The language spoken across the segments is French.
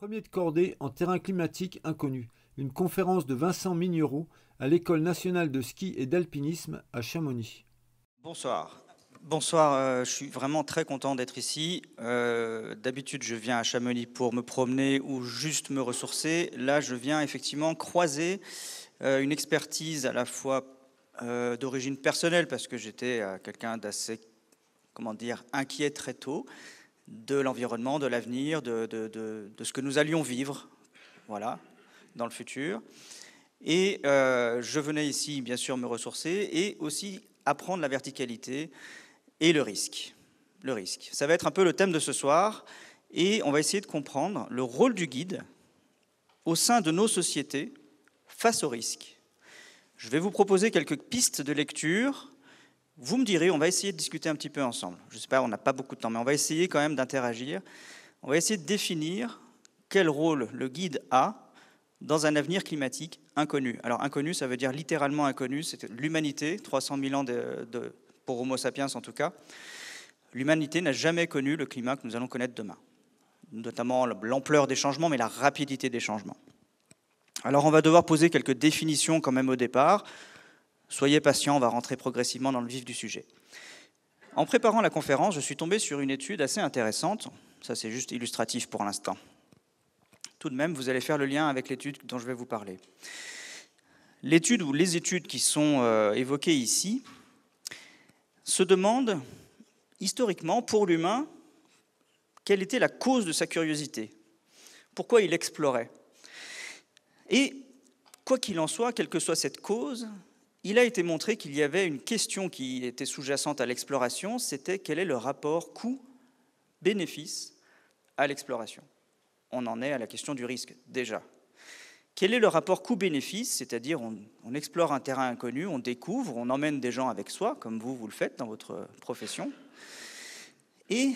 Premier de cordée en terrain climatique inconnu, une conférence de Vincent Migneron à l'École nationale de ski et d'alpinisme à Chamonix. Bonsoir. Bonsoir, euh, je suis vraiment très content d'être ici. Euh, d'habitude, je viens à Chamonix pour me promener ou juste me ressourcer. Là, je viens effectivement croiser euh, une expertise à la fois d'origine personnelle, parce que j'étais quelqu'un d'assez, comment dire, inquiet très tôt, de l'environnement, de l'avenir, de, ce que nous allions vivre, voilà, dans le futur. Et euh, je venais ici, bien sûr, me ressourcer et aussi apprendre la verticalité et le risque. Le risque. Ça va être un peu le thème de ce soir et on va essayer de comprendre le rôle du guide au sein de nos sociétés face au risque. Je vais vous proposer quelques pistes de lecture vous me direz, on va essayer de discuter un petit peu ensemble. Je sais pas, on n'a pas beaucoup de temps, mais on va essayer quand même d'interagir. On va essayer de définir quel rôle le guide a dans un avenir climatique inconnu. Alors inconnu, ça veut dire littéralement inconnu, c'est l'humanité, 300 000 ans pour Homo sapiens en tout cas. L'humanité n'a jamais connu le climat que nous allons connaître demain, notamment l'ampleur des changements, mais la rapidité des changements. Alors on va devoir poser quelques définitions quand même au départ. Soyez patient, on va rentrer progressivement dans le vif du sujet. En préparant la conférence, je suis tombé sur une étude assez intéressante. Ça, c'est juste illustratif pour l'instant. Tout de même, vous allez faire le lien avec l'étude dont je vais vous parler. L'étude ou les études qui sont euh, évoquées ici se demandent historiquement pour l'humain quelle était la cause de sa curiosité, pourquoi il explorait. Et quoi qu'il en soit, quelle que soit cette cause, il a été montré qu'il y avait une question qui était sous-jacente à l'exploration, c'était quel est le rapport coût-bénéfice à l'exploration On en est à la question du risque déjà. Quel est le rapport coût-bénéfice C'est-à-dire on, explore un terrain inconnu, on découvre, on emmène des gens avec soi, comme vous, vous le faites dans votre profession. Et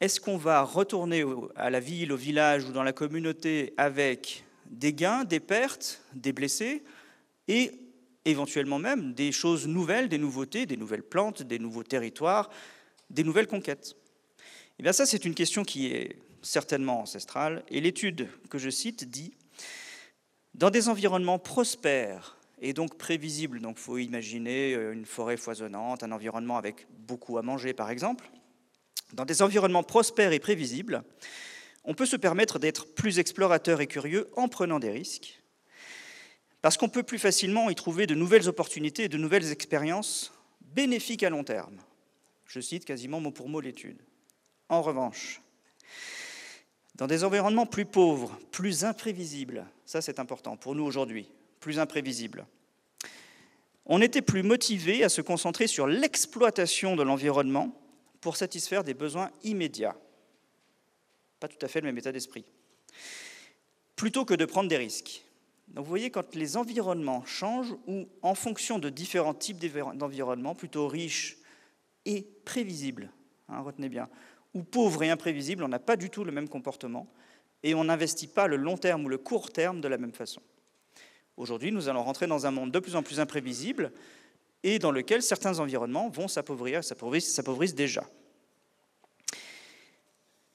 est-ce qu'on va retourner à la ville, au village ou dans la communauté avec des gains, des pertes, des blessés et éventuellement même des choses nouvelles, des nouveautés, des nouvelles plantes, des nouveaux territoires, des nouvelles conquêtes Et eh bien ça, c'est une question qui est certainement ancestrale, et l'étude que je cite dit, dans des environnements prospères et donc prévisibles, donc faut imaginer euh, une forêt foisonnante, un environnement avec beaucoup à manger par exemple, dans des environnements prospères et prévisibles, on peut se permettre d'être plus explorateur et curieux en prenant des risques, parce qu'on peut plus facilement y trouver de nouvelles opportunités et de nouvelles expériences bénéfiques à long terme. Je cite quasiment mot pour mot l'étude. En revanche, dans des environnements plus pauvres, plus imprévisibles, ça c'est important pour nous aujourd'hui, plus imprévisibles, on était plus motivé à se concentrer sur l'exploitation de l'environnement pour satisfaire des besoins immédiats. Pas tout à fait le même état d'esprit. Plutôt que de prendre des risques. Donc vous voyez, quand les environnements changent, ou en fonction de différents types d'environnements, plutôt riches et prévisibles, hein, retenez bien, ou pauvres et imprévisibles, on n'a pas du tout le même comportement, et on n'investit pas le long terme ou le court terme de la même façon. Aujourd'hui, nous allons rentrer dans un monde de plus en plus imprévisible, et dans lequel certains environnements vont s'appauvrir, s'appauvrissent déjà.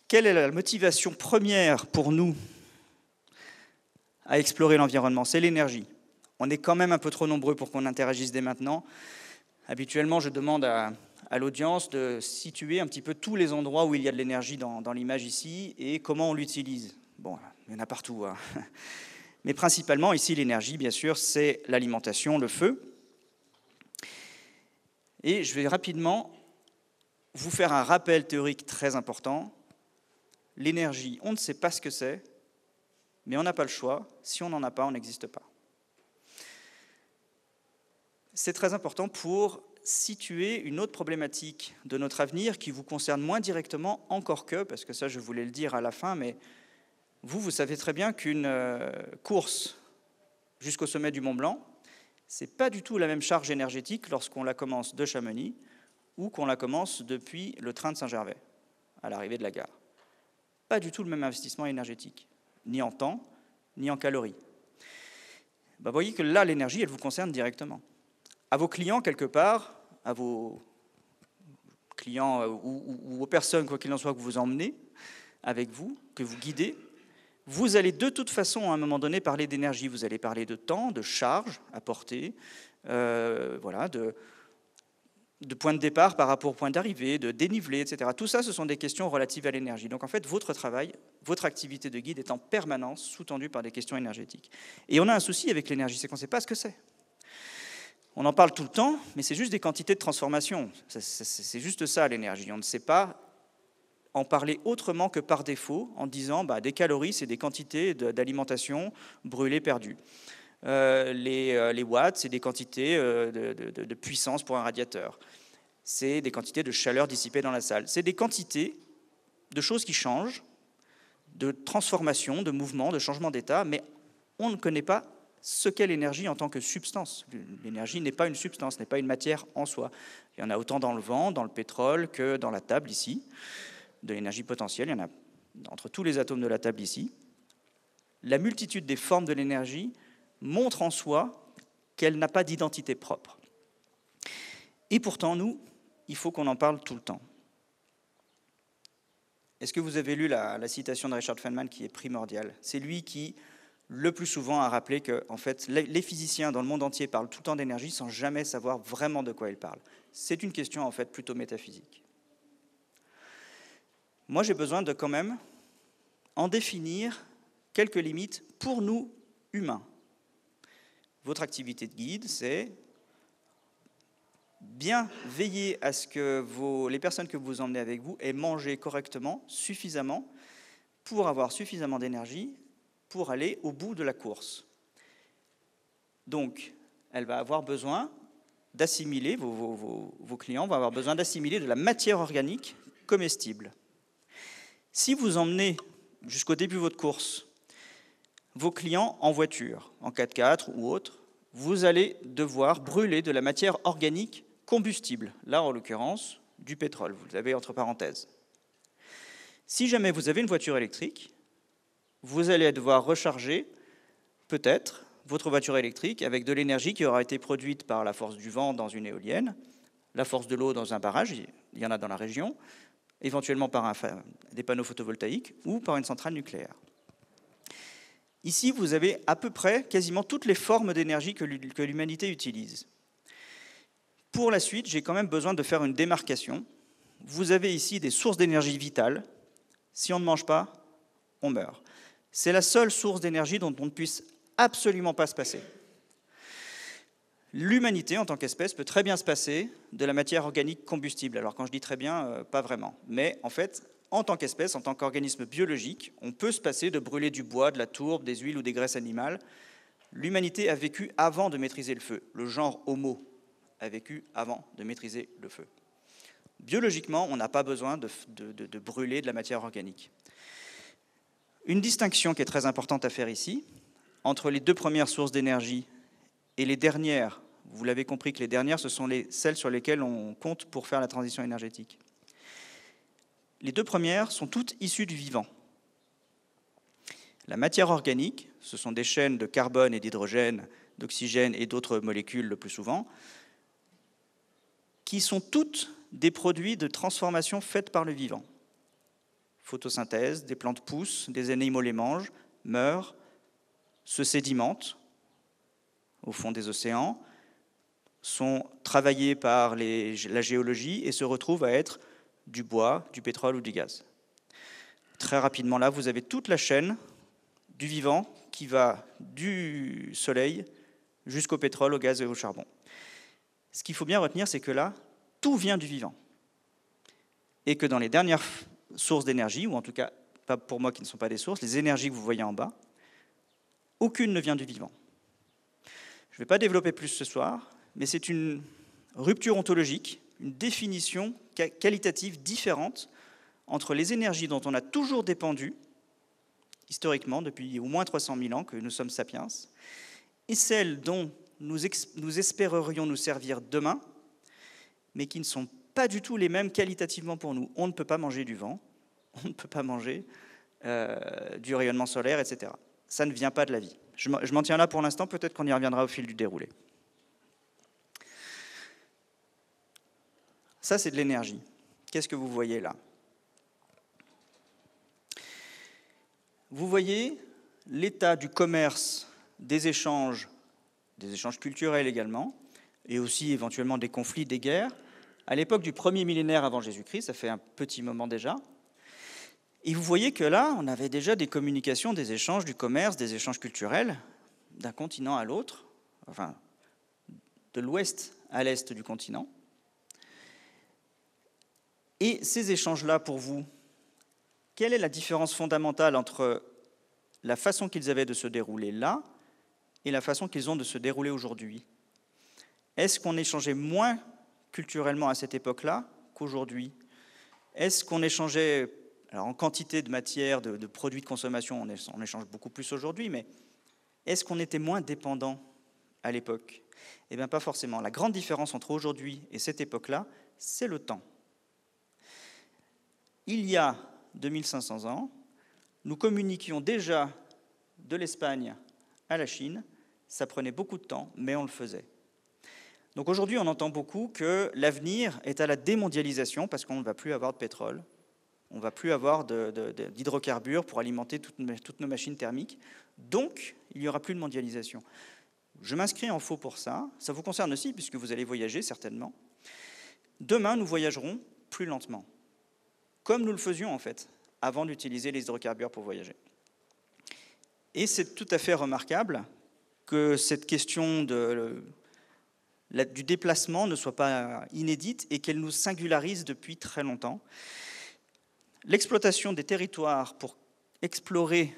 Quelle est la motivation première pour nous à explorer l'environnement, c'est l'énergie. On est quand même un peu trop nombreux pour qu'on interagisse dès maintenant. Habituellement, je demande à, l'audience de situer un petit peu tous les endroits où il y a de l'énergie dans, l'image ici et comment on l'utilise. Bon, il y en a partout. Hein. Mais principalement, ici, l'énergie, bien sûr, c'est l'alimentation, le feu. Et je vais rapidement vous faire un rappel théorique très important. L'énergie, on ne sait pas ce que c'est, mais on n'a pas le choix. Si on n'en a pas, on n'existe pas. C'est très important pour situer une autre problématique de notre avenir qui vous concerne moins directement, encore que, parce que ça je voulais le dire à la fin, mais vous, vous savez très bien qu'une euh, course jusqu'au sommet du Mont Blanc, ce n'est pas du tout la même charge énergétique lorsqu'on la commence de Chamonix ou qu'on la commence depuis le train de Saint-Gervais, à l'arrivée de la gare. Pas du tout le même investissement énergétique ni en temps, ni en calories. vous bah, voyez que là, l'énergie, elle vous concerne directement. À vos clients, quelque part, à vos clients euh, ou, aux personnes, quoi qu'il en soit, que vous emmenez avec vous, que vous guidez, vous allez de toute façon, à un moment donné, parler d'énergie. Vous allez parler de temps, de charge à porter, euh, voilà, de, de point de départ par rapport au point d'arrivée, de dénivelé, etc. Tout ça, ce sont des questions relatives à l'énergie. Donc en fait, votre travail, votre activité de guide est en permanence sous-tendue par des questions énergétiques. Et on a un souci avec l'énergie, c'est qu'on ne sait pas ce que c'est. On en parle tout le temps, mais c'est juste des quantités de transformation. C'est juste ça l'énergie. On ne sait pas en parler autrement que par défaut, en disant bah, des calories, c'est des quantités d'alimentation brûlées, perdues ». Euh, euh, les, watts, c'est des quantités euh, de, puissance pour un radiateur. C'est des quantités de chaleur dissipée dans la salle. C'est des quantités de choses qui changent, de transformation, de mouvements, de changement d'état, mais on ne connaît pas ce qu'est l'énergie en tant que substance. L'énergie n'est pas une substance, n'est pas une matière en soi. Il y en a autant dans le vent, dans le pétrole que dans la table ici. De l'énergie potentielle, il y en a entre tous les atomes de la table ici. La multitude des formes de l'énergie montre en soi qu'elle n'a pas d'identité propre. Et pourtant, nous, il faut qu'on en parle tout le temps. Est-ce que vous avez lu la, citation de Richard Feynman qui est primordiale C'est lui qui, le plus souvent, a rappelé que en fait, les physiciens dans le monde entier parlent tout le temps d'énergie sans jamais savoir vraiment de quoi ils parlent. C'est une question en fait plutôt métaphysique. Moi, j'ai besoin de quand même en définir quelques limites pour nous humains. Votre activité de guide, c'est bien veiller à ce que les personnes que vous emmenez avec vous aient mangé correctement, suffisamment, pour avoir suffisamment d'énergie pour aller au bout de la course. Donc, elle va avoir besoin d'assimiler, vos, vos, clients vont avoir besoin d'assimiler de la matière organique comestible. Si vous emmenez jusqu'au début de votre course vos clients en voiture, en 4x4 ou autre, vous allez devoir brûler de la matière organique combustible, là en l'occurrence du pétrole, vous l'avez entre parenthèses. Si jamais vous avez une voiture électrique, vous allez devoir recharger peut-être votre voiture électrique avec de l'énergie qui aura été produite par la force du vent dans une éolienne, la force de l'eau dans un barrage, il y en a dans la région, éventuellement par des panneaux photovoltaïques ou par une centrale nucléaire. Ici, vous avez à peu près quasiment toutes les formes d'énergie que l'humanité utilise. Pour la suite, j'ai quand même besoin de faire une démarcation. Vous avez ici des sources d'énergie vitales. Si on ne mange pas, on meurt. C'est la seule source d'énergie dont on ne puisse absolument pas se passer. L'humanité en tant qu'espèce peut très bien se passer de la matière organique combustible. Alors quand je dis très bien, euh, pas vraiment. Mais en fait, en tant qu'espèce, en tant qu'organisme biologique, on peut se passer de brûler du bois, de la tourbe, des huiles ou des graisses animales. L'humanité a vécu avant de maîtriser le feu. Le genre Homo a vécu avant de maîtriser le feu. Biologiquement, on n'a pas besoin de, brûler de la matière organique. Une distinction qui est très importante à faire ici, entre les deux premières sources d'énergie et les dernières, vous l'avez compris que les dernières, ce sont celles sur lesquelles on compte pour faire la transition énergétique. Les deux premières sont toutes issues du vivant. La matière organique, ce sont des chaînes de carbone et d'hydrogène, d'oxygène et d'autres molécules le plus souvent, qui sont toutes des produits de transformation faites par le vivant. Photosynthèse, des plantes poussent, des animaux les mangent, meurent, se sédimentent au fond des océans, sont travaillés par la géologie et se retrouvent à être du bois, du pétrole ou du gaz. Très rapidement, là, vous avez toute la chaîne du vivant qui va du soleil jusqu'au pétrole, au gaz et au charbon. Ce qu'il faut bien retenir, c'est que là, tout vient du vivant. Et que dans les dernières sources d'énergie, ou en tout cas, pas pour moi qui ne sont pas des sources, les énergies que vous voyez en bas, aucune ne vient du vivant. Je ne vais pas développer plus ce soir, mais c'est une rupture ontologique, une définition qualitatives différentes entre les énergies dont on a toujours dépendu, historiquement, depuis au moins 300 000 ans que nous sommes sapiens, et celles dont nous, espérerions nous servir demain, mais qui ne sont pas du tout les mêmes qualitativement pour nous. On ne peut pas manger du vent, on ne peut pas manger euh, du rayonnement solaire, etc. Ça ne vient pas de la vie. Je m'en tiens là pour l'instant, peut-être qu'on y reviendra au fil du déroulé. Ça, c'est de l'énergie. Qu'est-ce que vous voyez là Vous voyez l'état du commerce, des échanges, des échanges culturels également, et aussi éventuellement des conflits, des guerres, à l'époque du premier millénaire avant Jésus-Christ, ça fait un petit moment déjà. Et vous voyez que là, on avait déjà des communications, des échanges, du commerce, des échanges culturels, d'un continent à l'autre, enfin, de l'ouest à l'est du continent. Et ces échanges-là, pour vous, quelle est la différence fondamentale entre la façon qu'ils avaient de se dérouler là et la façon qu'ils ont de se dérouler aujourd'hui Est-ce qu'on échangeait moins culturellement à cette époque-là qu'aujourd'hui Est-ce qu'on échangeait alors en quantité de matière, de, produits de consommation, on, on échange beaucoup plus aujourd'hui, mais est-ce qu'on était moins dépendant à l'époque Eh bien, pas forcément. La grande différence entre aujourd'hui et cette époque-là, c'est le temps il y a 2500 ans, nous communiquions déjà de l'Espagne à la Chine. Ça prenait beaucoup de temps, mais on le faisait. Donc aujourd'hui, on entend beaucoup que l'avenir est à la démondialisation parce qu'on ne va plus avoir de pétrole, on ne va plus avoir d'hydrocarbures pour alimenter toutes, toutes nos machines thermiques. Donc, il n'y aura plus de mondialisation. Je m'inscris en faux pour ça. Ça vous concerne aussi puisque vous allez voyager certainement. Demain, nous voyagerons plus lentement comme nous le faisions en fait, avant d'utiliser les hydrocarbures pour voyager. Et c'est tout à fait remarquable que cette question du déplacement ne soit pas inédite et qu'elle nous singularise depuis très longtemps. L'exploitation des territoires pour explorer,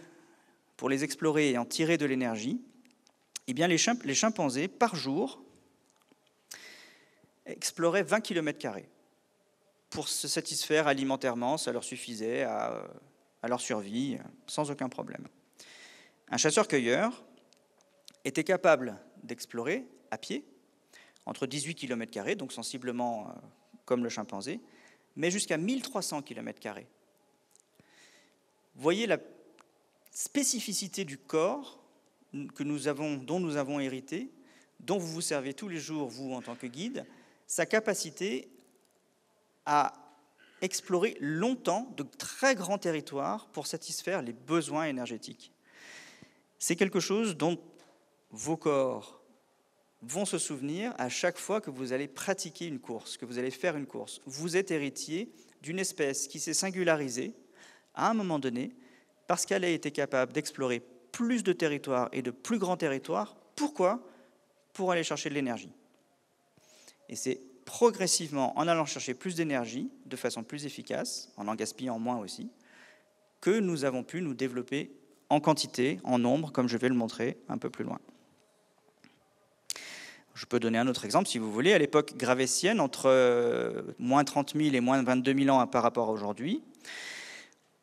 pour les explorer et en tirer de l'énergie, eh bien les, chimpanzés, par jour, exploraient 20 km pour se satisfaire alimentairement, ça leur suffisait à, leur survie sans aucun problème. Un chasseur-cueilleur était capable d'explorer à pied entre 18 km, donc sensiblement euh, comme le chimpanzé, mais jusqu'à 1300 km. Voyez la spécificité du corps que nous avons, dont nous avons hérité, dont vous vous servez tous les jours, vous en tant que guide, sa capacité à explorer longtemps de très grands territoires pour satisfaire les besoins énergétiques. C'est quelque chose dont vos corps vont se souvenir à chaque fois que vous allez pratiquer une course, que vous allez faire une course. Vous êtes héritier d'une espèce qui s'est singularisée à un moment donné parce qu'elle a été capable d'explorer plus de territoires et de plus grands territoires. Pourquoi Pour aller chercher de l'énergie. Et c'est progressivement, en allant chercher plus d'énergie, de façon plus efficace, en en gaspillant moins aussi, que nous avons pu nous développer en quantité, en nombre, comme je vais le montrer un peu plus loin. Je peux donner un autre exemple si vous voulez. À l'époque gravessienne, entre euh, moins 30 000 et moins 22 000 ans hein, par rapport à aujourd'hui,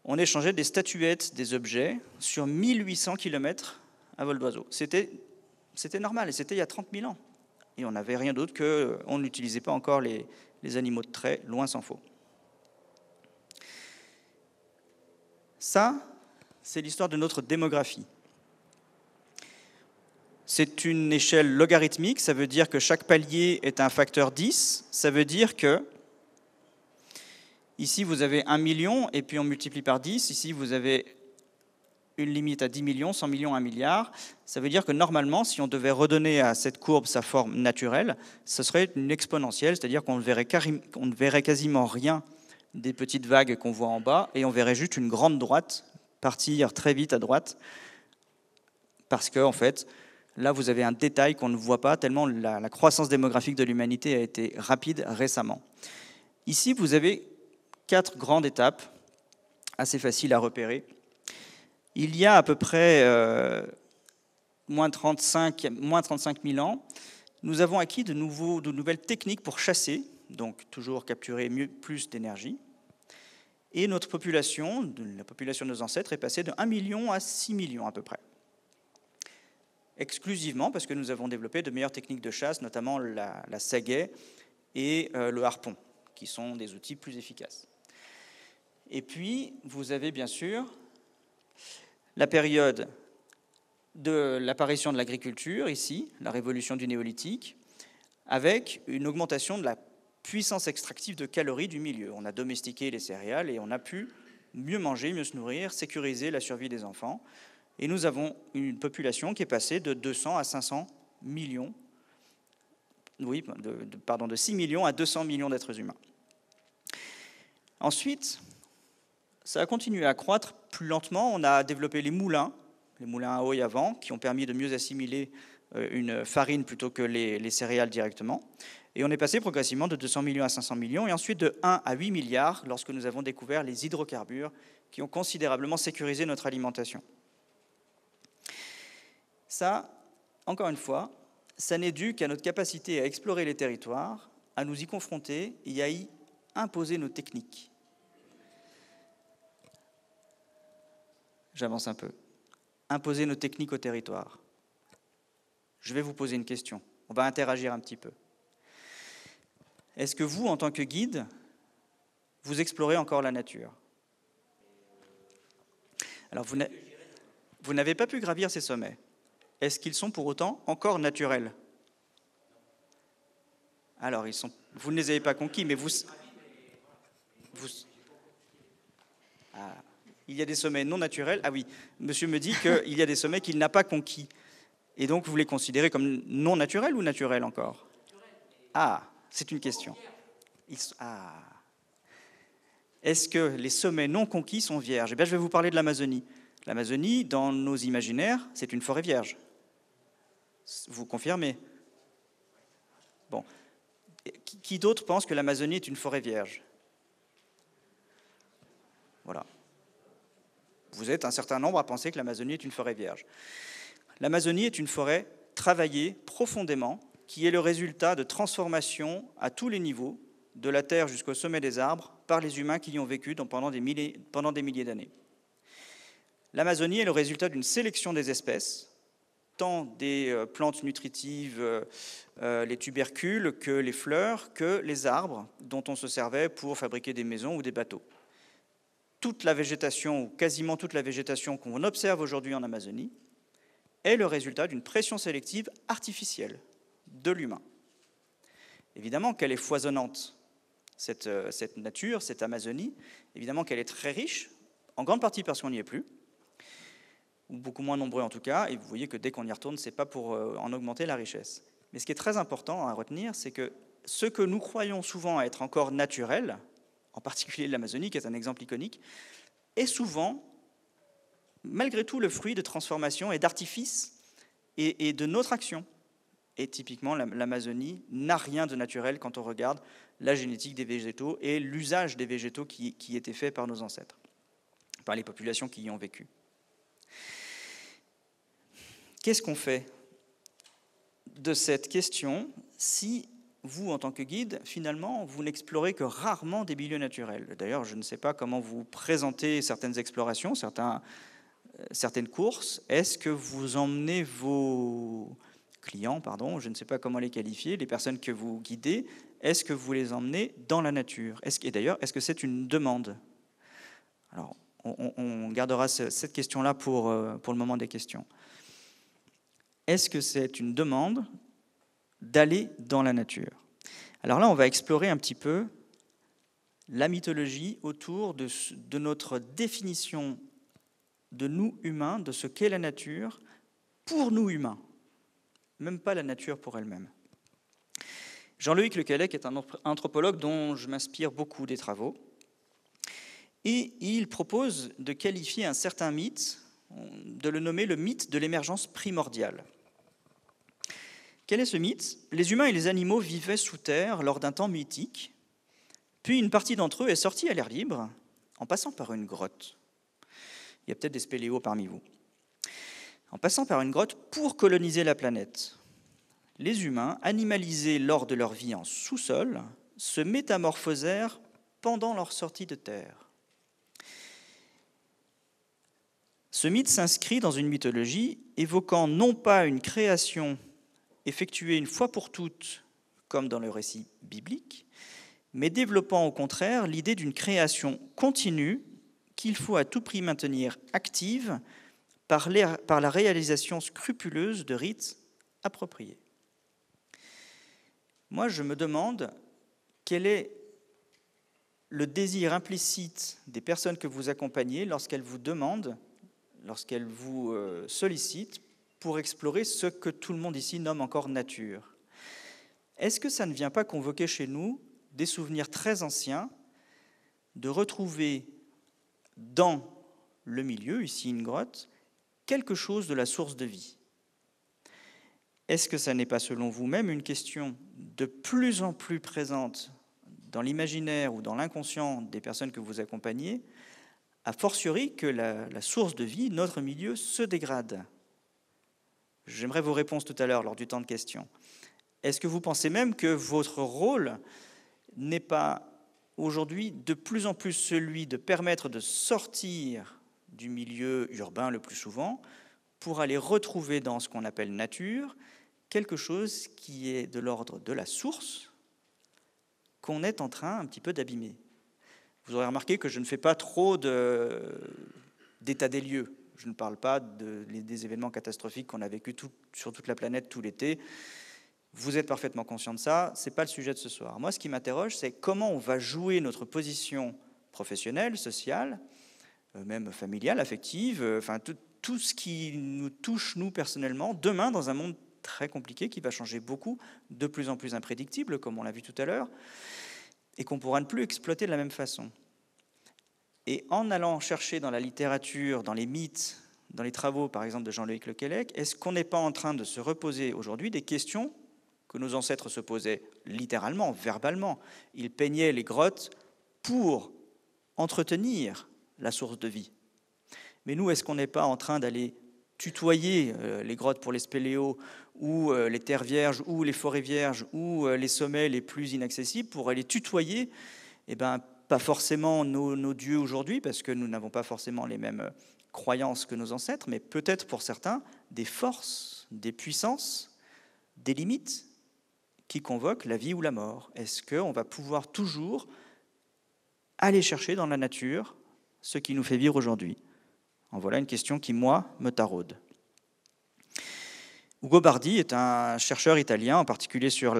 on échangeait des statuettes, des objets, sur 1800 km à vol d'oiseau. C'était normal, et c'était il y a 30 000 ans et on n'avait rien d'autre que euh, on n'utilisait pas encore les, animaux de trait, loin s'en faut. Ça, c'est l'histoire de notre démographie. C'est une échelle logarithmique, ça veut dire que chaque palier est un facteur 10, ça veut dire que ici vous avez 1 million et puis on multiplie par 10, ici vous avez une limite à 10 millions, 100 millions, 1 milliard. Ça veut dire que normalement, si on devait redonner à cette courbe sa forme naturelle, ce serait une exponentielle, c'est-à-dire qu'on ne, verrait quasiment rien des petites vagues qu'on voit en bas, et on verrait juste une grande droite partir très vite à droite, parce que, en fait, là, vous avez un détail qu'on ne voit pas, tellement la, la croissance démographique de l'humanité a été rapide récemment. Ici, vous avez quatre grandes étapes, assez faciles à repérer il y a à peu près euh, moins, 35, moins 35 000 ans, nous avons acquis de, nouveaux, de nouvelles techniques pour chasser, donc toujours capturer mieux, plus d'énergie. Et notre population, la population de nos ancêtres, est passée de 1 million à 6 millions à peu près. Exclusivement parce que nous avons développé de meilleures techniques de chasse, notamment la, la sagaie et euh, le harpon, qui sont des outils plus efficaces. Et puis, vous avez bien sûr la période de l'apparition de l'agriculture, ici, la révolution du néolithique, avec une augmentation de la puissance extractive de calories du milieu. On a domestiqué les céréales et on a pu mieux manger, mieux se nourrir, sécuriser la survie des enfants. Et nous avons une population qui est passée de 200 à 500 millions, oui, de, pardon, de 6 millions à 200 millions d'êtres humains. Ensuite, ça a continué à croître plus lentement, on a développé les moulins, les moulins à eau et à vent, qui ont permis de mieux assimiler euh, une farine plutôt que les, les, céréales directement. Et on est passé progressivement de 200 millions à 500 millions, et ensuite de 1 à 8 milliards lorsque nous avons découvert les hydrocarbures qui ont considérablement sécurisé notre alimentation. Ça, encore une fois, ça n'est dû qu'à notre capacité à explorer les territoires, à nous y confronter et à y imposer nos techniques. J'avance un peu. Imposer nos techniques au territoire. Je vais vous poser une question. On va interagir un petit peu. Est-ce que vous, en tant que guide, vous explorez encore la nature Alors, vous n'avez pas pu gravir ces sommets. Est-ce qu'ils sont pour autant encore naturels Alors, ils sont, vous ne les avez pas conquis, mais vous... vous ah il y a des sommets non naturels. Ah oui, monsieur me dit qu'il y a des sommets qu'il n'a pas conquis. Et donc, vous les considérez comme non naturels ou naturels encore Ah, c'est une question. Ah. Est-ce que les sommets non conquis sont vierges Eh bien, je vais vous parler de l'Amazonie. L'Amazonie, dans nos imaginaires, c'est une forêt vierge. Vous confirmez Bon. Qui d'autre pense que l'Amazonie est une forêt vierge Vous êtes un certain nombre à penser que l'Amazonie est une forêt vierge. L'Amazonie est une forêt travaillée profondément, qui est le résultat de transformations à tous les niveaux, de la terre jusqu'au sommet des arbres, par les humains qui y ont vécu pendant des milliers, d'années. L'Amazonie est le résultat d'une sélection des espèces, tant des euh, plantes nutritives, euh, euh, les tubercules, que les fleurs, que les arbres dont on se servait pour fabriquer des maisons ou des bateaux toute la végétation, ou quasiment toute la végétation qu'on observe aujourd'hui en Amazonie, est le résultat d'une pression sélective artificielle de l'humain. Évidemment qu'elle est foisonnante, euh, cette, nature, cette Amazonie. Évidemment qu'elle est très riche, en grande partie parce qu'on n'y est plus, ou beaucoup moins nombreux en tout cas, et vous voyez que dès qu'on y retourne, ce n'est pas pour euh, en augmenter la richesse. Mais ce qui est très important à retenir, c'est que ce que nous croyons souvent être encore naturel, en particulier l'Amazonie, qui est un exemple iconique, est souvent, malgré tout, le fruit de transformations et d'artifices et, de notre action. Et typiquement, l'Amazonie n'a rien de naturel quand on regarde la génétique des végétaux et l'usage des végétaux qui, qui était fait par nos ancêtres, par les populations qui y ont vécu. Qu'est-ce qu'on fait de cette question si vous, en tant que guide, finalement, vous n'explorez que rarement des milieux naturels. D'ailleurs, je ne sais pas comment vous présentez certaines explorations, certains, euh, certaines courses. Est-ce que vous emmenez vos clients, pardon, je ne sais pas comment les qualifier, les personnes que vous guidez, est-ce que vous les emmenez dans la nature Et d'ailleurs, est-ce que c'est une demande Alors, on, on, gardera cette question-là pour, euh, pour le moment des questions. Est-ce que c'est une demande d'aller dans la nature. Alors là, on va explorer un petit peu la mythologie autour de, notre définition de nous humains, de ce qu'est la nature pour nous humains, même pas la nature pour elle-même. jean louis Lecalec est un anthropologue dont je m'inspire beaucoup des travaux. Et il propose de qualifier un certain mythe, de le nommer le mythe de l'émergence primordiale. Quel est ce mythe Les humains et les animaux vivaient sous terre lors d'un temps mythique, puis une partie d'entre eux est sortie à l'air libre en passant par une grotte. Il y a peut-être des spéléos parmi vous. En passant par une grotte pour coloniser la planète. Les humains, animalisés lors de leur vie en sous-sol, se métamorphosèrent pendant leur sortie de terre. Ce mythe s'inscrit dans une mythologie évoquant non pas une création effectuée une fois pour toutes, comme dans le récit biblique, mais développant au contraire l'idée d'une création continue qu'il faut à tout prix maintenir active par, la réalisation scrupuleuse de rites appropriés. Moi, je me demande quel est le désir implicite des personnes que vous accompagnez lorsqu'elles vous demandent, lorsqu'elles vous euh, sollicitent pour explorer ce que tout le monde ici nomme encore nature. Est-ce que ça ne vient pas convoquer chez nous des souvenirs très anciens de retrouver dans le milieu, ici une grotte, quelque chose de la source de vie Est-ce que ça n'est pas selon vous-même une question de plus en plus présente dans l'imaginaire ou dans l'inconscient des personnes que vous accompagnez, a fortiori que la, la source de vie, notre milieu, se dégrade J'aimerais vos réponses tout à l'heure lors du temps de questions. Est-ce que vous pensez même que votre rôle n'est pas aujourd'hui de plus en plus celui de permettre de sortir du milieu urbain le plus souvent pour aller retrouver dans ce qu'on appelle nature quelque chose qui est de l'ordre de la source qu'on est en train un petit peu d'abîmer. Vous aurez remarqué que je ne fais pas trop d'état des lieux. Je ne parle pas des événements catastrophiques qu'on a vécu sur toute la planète tout l'été. Vous êtes parfaitement conscient de ça, ce n'est pas le sujet de ce soir. Moi, ce qui m'interroge, c'est comment on va jouer notre position professionnelle, sociale, euh, même familiale, affective, euh, enfin tout, tout ce qui nous touche, nous, personnellement, demain, dans un monde très compliqué qui va changer beaucoup, de plus en plus imprédictible, comme on l'a vu tout à l'heure, et qu'on pourra ne plus exploiter de la même façon. Et en allant chercher dans la littérature, dans les mythes, dans les travaux par exemple de Jean-Loïc Lequelec, est-ce qu'on n'est pas en train de se reposer aujourd'hui des questions que nos ancêtres se posaient littéralement, verbalement Ils peignaient les grottes pour entretenir la source de vie. Mais nous, est-ce qu'on n'est pas en train d'aller tutoyer euh, les grottes pour les spéléos ou euh, les terres vierges ou les forêts vierges ou euh, les sommets les plus inaccessibles pour aller tutoyer eh ben, pas forcément nos, dieux aujourd'hui, parce que nous n'avons pas forcément les mêmes euh, croyances que nos ancêtres, mais peut-être pour certains des forces, des puissances, des limites qui convoquent la vie ou la mort. Est-ce qu'on va pouvoir toujours aller chercher dans la nature ce qui nous fait vivre aujourd'hui En voilà une question qui, moi, me taraude. Hugo Bardi est un chercheur italien, en particulier sur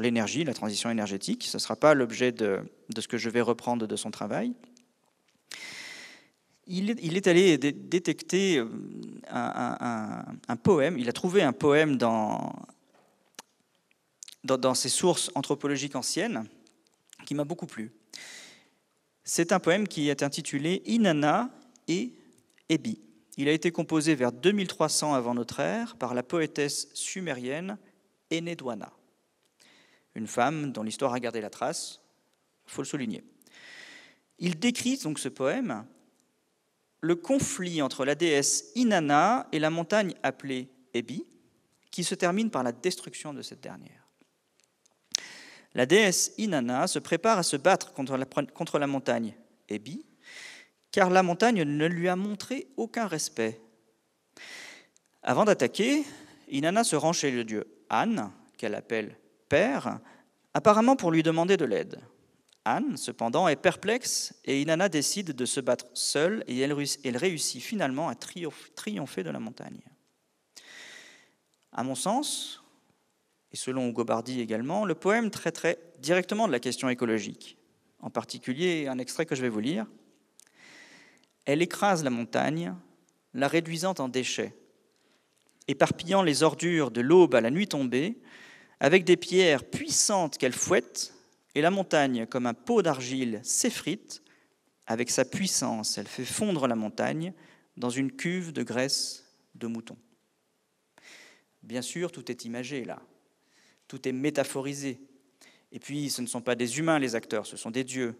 l'énergie, la, transition énergétique. Ce ne sera pas l'objet de, ce que je vais reprendre de son travail. Il est, allé détecter euh, un, poème, il a trouvé un poème dans, dans, dans ses sources anthropologiques anciennes qui m'a beaucoup plu. C'est un poème qui est intitulé Inanna et Ebi. Il a été composé vers 2300 avant notre ère par la poétesse sumérienne Enedwana, une femme dont l'histoire a gardé la trace, il faut le souligner. Il décrit donc ce poème le conflit entre la déesse Inanna et la montagne appelée Ebi, qui se termine par la destruction de cette dernière. La déesse Inanna se prépare à se battre contre la, contre la montagne Ebi, car la montagne ne lui a montré aucun respect. Avant d'attaquer, Inanna se rend chez le dieu Anne, qu'elle appelle Père, apparemment pour lui demander de l'aide. Anne, cependant, est perplexe et Inanna décide de se battre seule et elle, réussit finalement à triompher de la montagne. À mon sens, et selon Gobardi également, le poème traiterait directement de la question écologique. En particulier, un extrait que je vais vous lire. Elle écrase la montagne, la réduisant en déchets, éparpillant les ordures de l'aube à la nuit tombée, avec des pierres puissantes qu'elle fouette, et la montagne, comme un pot d'argile, s'effrite. Avec sa puissance, elle fait fondre la montagne dans une cuve de graisse de mouton. Bien sûr, tout est imagé là, tout est métaphorisé. Et puis, ce ne sont pas des humains les acteurs, ce sont des dieux.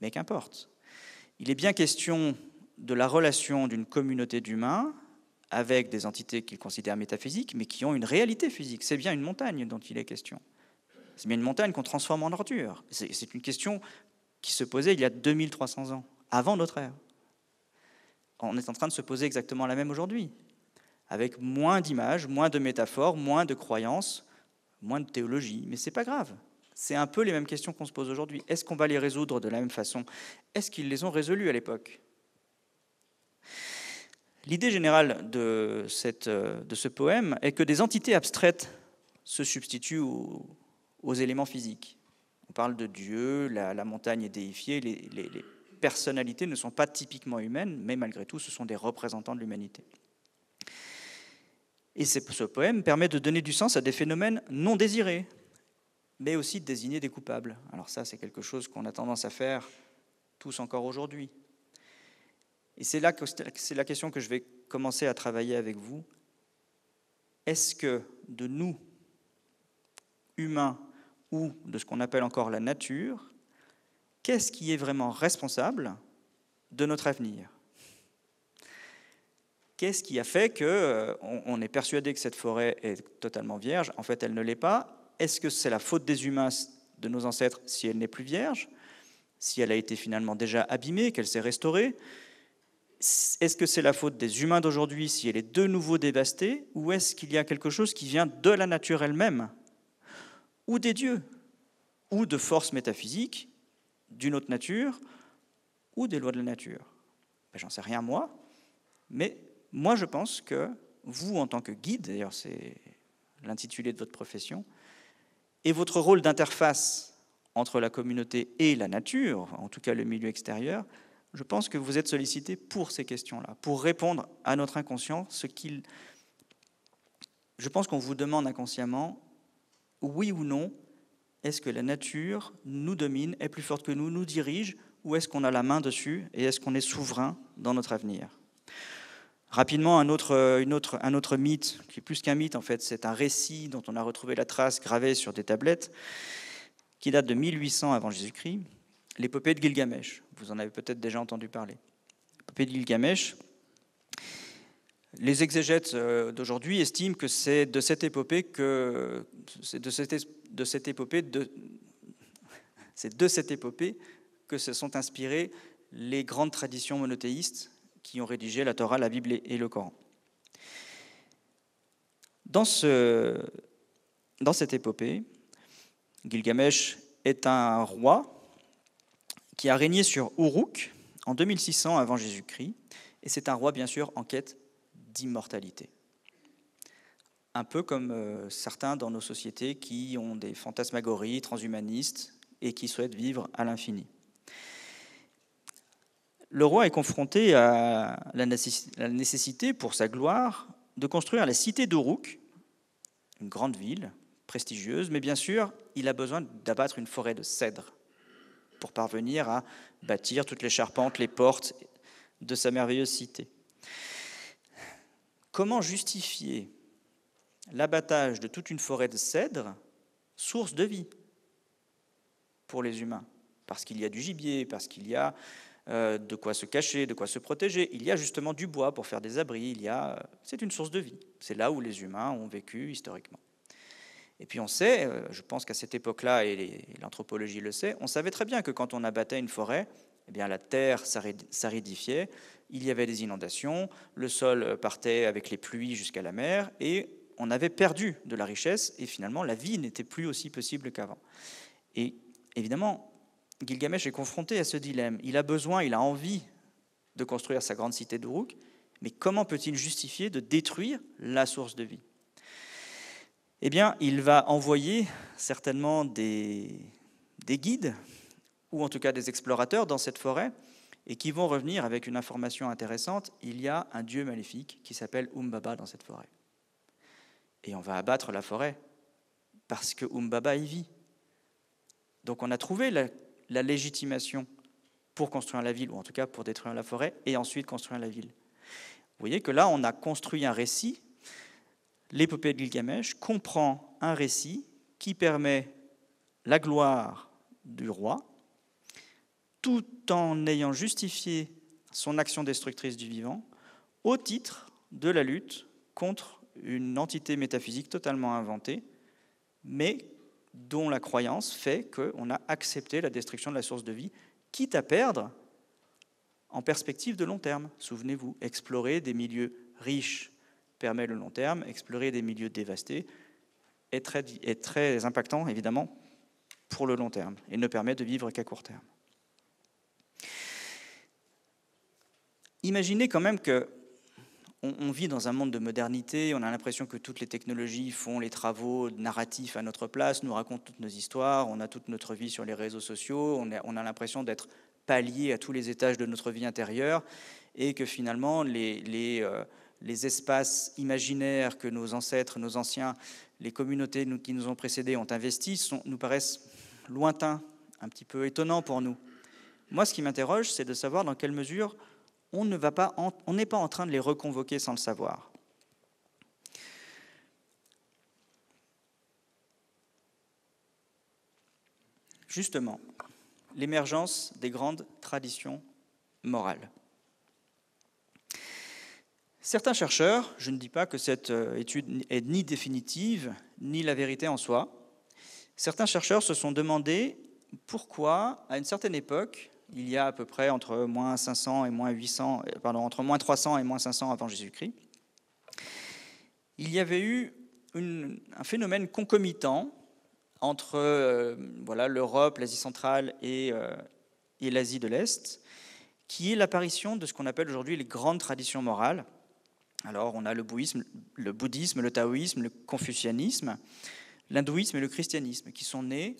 Mais qu'importe, il est bien question de la relation d'une communauté d'humains avec des entités qu'il considère métaphysiques, mais qui ont une réalité physique. C'est bien une montagne dont il est question. C'est bien une montagne qu'on transforme en ordure. C'est une question qui se posait il y a 2300 ans, avant notre ère. On est en train de se poser exactement la même aujourd'hui, avec moins d'images, moins de métaphores, moins de croyances, moins de théologie, mais n'est pas grave c'est un peu les mêmes questions qu'on se pose aujourd'hui. Est-ce qu'on va les résoudre de la même façon Est-ce qu'ils les ont résolues à l'époque L'idée générale euh, de, ce poème est que des entités abstraites se substituent aux, éléments physiques. On parle de Dieu, la, montagne est déifiée, les personnalités ne sont pas typiquement humaines, mais malgré tout, ce sont des représentants de l'humanité. Et ce poème permet de donner du sens à des phénomènes non désirés, mais aussi de désigner des coupables. Alors ça, c'est quelque chose qu'on a tendance à faire tous encore aujourd'hui. Et c'est là que c'est la question que je vais commencer à travailler avec vous. Est-ce que de nous, humains, ou de ce qu'on appelle encore la nature, qu'est-ce qui est vraiment responsable de notre avenir Qu'est-ce qui a fait que euh, on est persuadé que cette forêt est totalement vierge En fait, elle ne l'est pas, est-ce que c'est la faute des humains, de nos ancêtres, si elle n'est plus vierge Si elle a été finalement déjà abîmée, qu'elle s'est restaurée Est-ce que c'est la faute des humains d'aujourd'hui si elle est de nouveau dévastée Ou est-ce qu'il y a quelque chose qui vient de la nature elle-même Ou des dieux Ou de forces métaphysiques d'une autre nature Ou des lois de la nature ben, J'en sais rien moi, mais moi je pense que vous, en tant que guide, d'ailleurs c'est l'intitulé de votre profession, et votre rôle d'interface entre la communauté et la nature, en tout cas le milieu extérieur, je pense que vous êtes sollicité pour ces questions-là, pour répondre à notre inconscient, ce qu'il... Je pense qu'on vous demande inconsciemment, oui ou non, est-ce que la nature nous domine, est plus forte que nous, nous dirige, ou est-ce qu'on a la main dessus et est-ce qu'on est souverain dans notre avenir Rapidement, euh, un autre, mythe, qui est plus qu'un mythe en fait, c'est un récit dont on a retrouvé la trace gravée sur des tablettes, qui date de 1800 avant Jésus-Christ, l'épopée de Gilgamesh. Vous en avez peut-être déjà entendu parler. L'épopée de Gilgamesh, les exégètes euh, d'aujourd'hui estiment que c'est de cette épopée que c'est de cette, de cette épopée de c'est de cette épopée que se sont inspirées les grandes traditions monothéistes qui ont rédigé la Torah, la Bible et le Coran. Dans, ce, dans cette épopée, Gilgamesh est un roi qui a régné sur Uruk en 2600 avant Jésus-Christ, et c'est un roi bien sûr en quête d'immortalité. Un peu comme euh, certains dans nos sociétés qui ont des fantasmagories transhumanistes et qui souhaitent vivre à l'infini le roi est confronté à la nécessité, pour sa gloire, de construire la cité d'Uruk, une grande ville prestigieuse, mais bien sûr, il a besoin d'abattre une forêt de cèdres pour parvenir à bâtir toutes les charpentes, les portes de sa merveilleuse cité. Comment justifier l'abattage de toute une forêt de cèdres, source de vie pour les humains Parce qu'il y a du gibier, parce qu'il y a euh, de quoi se cacher, de quoi se protéger. Il y a justement du bois pour faire des abris, il y a... Euh, c'est une source de vie. C'est là où les humains ont vécu historiquement. Et puis on sait, euh, je pense qu'à cette époque-là, et l'anthropologie le sait, on savait très bien que quand on abattait une forêt, eh bien la terre s'aridifiait, il y avait des inondations, le sol partait avec les pluies jusqu'à la mer, et on avait perdu de la richesse, et finalement la vie n'était plus aussi possible qu'avant. Et évidemment, Gilgamesh est confronté à ce dilemme. Il a besoin, il a envie de construire sa grande cité d'Uruk, mais comment peut-il justifier de détruire la source de vie Eh bien, il va envoyer certainement des, des guides, ou en tout cas des explorateurs dans cette forêt, et qui vont revenir avec une information intéressante. Il y a un dieu maléfique qui s'appelle Umbaba dans cette forêt. Et on va abattre la forêt, parce que Umbaba y vit. Donc on a trouvé la la légitimation pour construire la ville, ou en tout cas pour détruire la forêt, et ensuite construire la ville. Vous voyez que là, on a construit un récit. L'épopée de Gilgamesh comprend un récit qui permet la gloire du roi, tout en ayant justifié son action destructrice du vivant, au titre de la lutte contre une entité métaphysique totalement inventée, mais dont la croyance fait qu'on a accepté la destruction de la source de vie, quitte à perdre en perspective de long terme. Souvenez-vous, explorer des milieux riches permet le long terme, explorer des milieux dévastés est très, impactant, évidemment, pour le long terme et ne permet de vivre qu'à court terme. Imaginez quand même que on, vit dans un monde de modernité, on a l'impression que toutes les technologies font les travaux narratifs à notre place, nous racontent toutes nos histoires, on a toute notre vie sur les réseaux sociaux, on a, l'impression d'être pallié à tous les étages de notre vie intérieure, et que finalement les, euh, espaces imaginaires que nos ancêtres, nos anciens, les communautés qui nous ont précédés ont investis nous paraissent lointains, un petit peu étonnants pour nous. Moi, ce qui m'interroge, c'est de savoir dans quelle mesure on n'est pas, pas en train de les reconvoquer sans le savoir. Justement, l'émergence des grandes traditions morales. Certains chercheurs, je ne dis pas que cette euh, étude est ni définitive, ni la vérité en soi, certains chercheurs se sont demandé pourquoi, à une certaine époque, il y a à peu près entre moins 500 et moins 800, euh, pardon, entre 300 et moins 500 avant Jésus-Christ, il y avait eu un phénomène concomitant entre euh, voilà l'Europe, l'Asie centrale euh, et, l'Asie de l'Est, qui est l'apparition de ce qu'on appelle aujourd'hui les grandes traditions morales. Alors on a le bouddhisme, le, bouddhisme, le taoïsme, le confucianisme, l'hindouisme et le christianisme, qui sont nés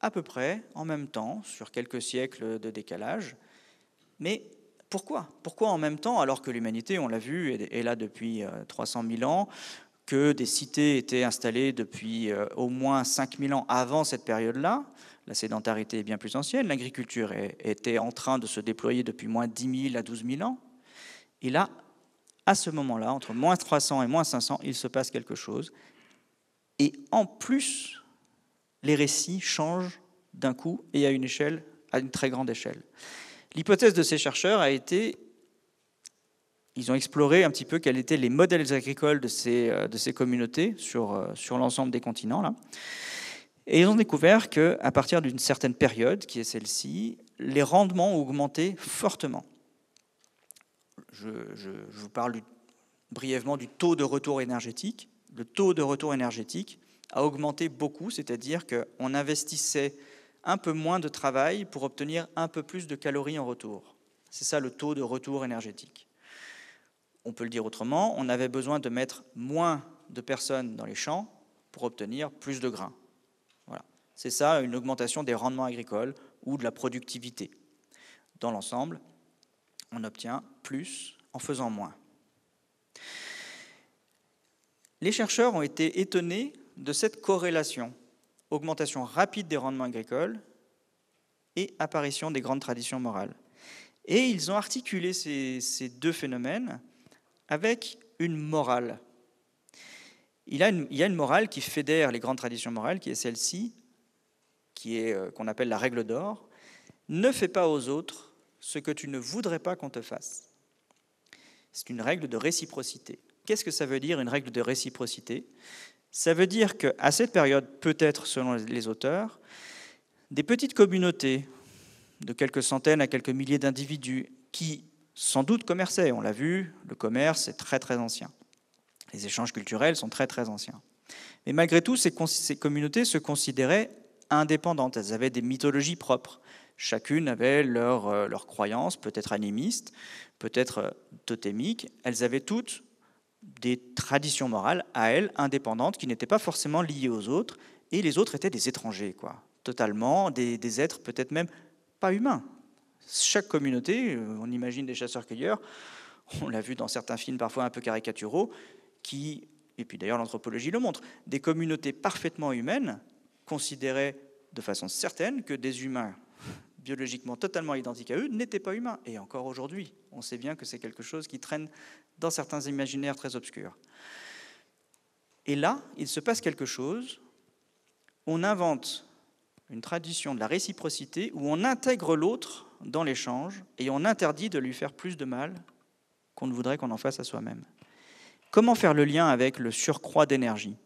à peu près en même temps, sur quelques siècles de décalage. Mais pourquoi Pourquoi en même temps, alors que l'humanité, on l'a vu, est là depuis 300 euh, 000 ans, que des cités étaient installées depuis euh, au moins 5000 ans avant cette période-là. La sédentarité est bien plus ancienne, l'agriculture était en train de se déployer depuis moins 10 000 à 12 000 ans. Et là, à ce moment-là, entre moins 300 et moins 500, il se passe quelque chose. Et en plus, les récits changent d'un coup et à une échelle, à une très grande échelle. L'hypothèse de ces chercheurs a été, ils ont exploré un petit peu quels étaient les modèles agricoles de ces, euh, communautés euh, sur, l'ensemble des continents. Là. Et ils ont découvert qu'à partir d'une certaine période, qui est celle-ci, les rendements ont augmenté fortement. Je, vous parle brièvement du taux de retour énergétique. Le taux de retour énergétique, a augmenté beaucoup, c'est-à-dire qu'on investissait un peu moins de travail pour obtenir un peu plus de calories en retour. C'est ça le taux de retour énergétique. On peut le dire autrement, on avait besoin de mettre moins de personnes dans les champs pour obtenir plus de grains. Voilà. C'est ça une augmentation des rendements agricoles ou de la productivité. Dans l'ensemble, on obtient plus en faisant moins. Les chercheurs ont été étonnés de cette corrélation, augmentation rapide des rendements agricoles et apparition des grandes traditions morales. Et ils ont articulé ces, deux phénomènes avec une morale. Il y, a une, morale qui fédère les grandes traditions morales, qui est celle-ci, qui est euh, qu'on appelle la règle d'or. Ne fais pas aux autres ce que tu ne voudrais pas qu'on te fasse. C'est une règle de réciprocité. Qu'est-ce que ça veut dire une règle de réciprocité ça veut dire qu'à cette période, peut-être selon les auteurs, des petites communautés de quelques centaines à quelques milliers d'individus qui sans doute commerçaient, on l'a vu, le commerce est très très ancien. Les échanges culturels sont très très anciens. Mais malgré tout, ces, communautés se considéraient indépendantes, elles avaient des mythologies propres. Chacune avait leurs leur euh, croyances, peut-être animistes, peut-être euh, totémiques. Elles avaient toutes des traditions morales à elles, indépendantes, qui n'étaient pas forcément liées aux autres, et les autres étaient des étrangers, quoi, totalement, des, des êtres peut-être même pas humains. Chaque communauté, euh, on imagine des chasseurs-cueilleurs, on l'a vu dans certains films parfois un peu caricaturaux, qui, et puis d'ailleurs l'anthropologie le montre, des communautés parfaitement humaines considéraient de façon certaine que des humains biologiquement totalement identique à eux, n'étaient pas humains. Et encore aujourd'hui, on sait bien que c'est quelque chose qui traîne dans certains imaginaires très obscurs. Et là, il se passe quelque chose. On invente une tradition de la réciprocité où on intègre l'autre dans l'échange et on interdit de lui faire plus de mal qu'on ne voudrait qu'on en fasse à soi-même. Comment faire le lien avec le surcroît d'énergie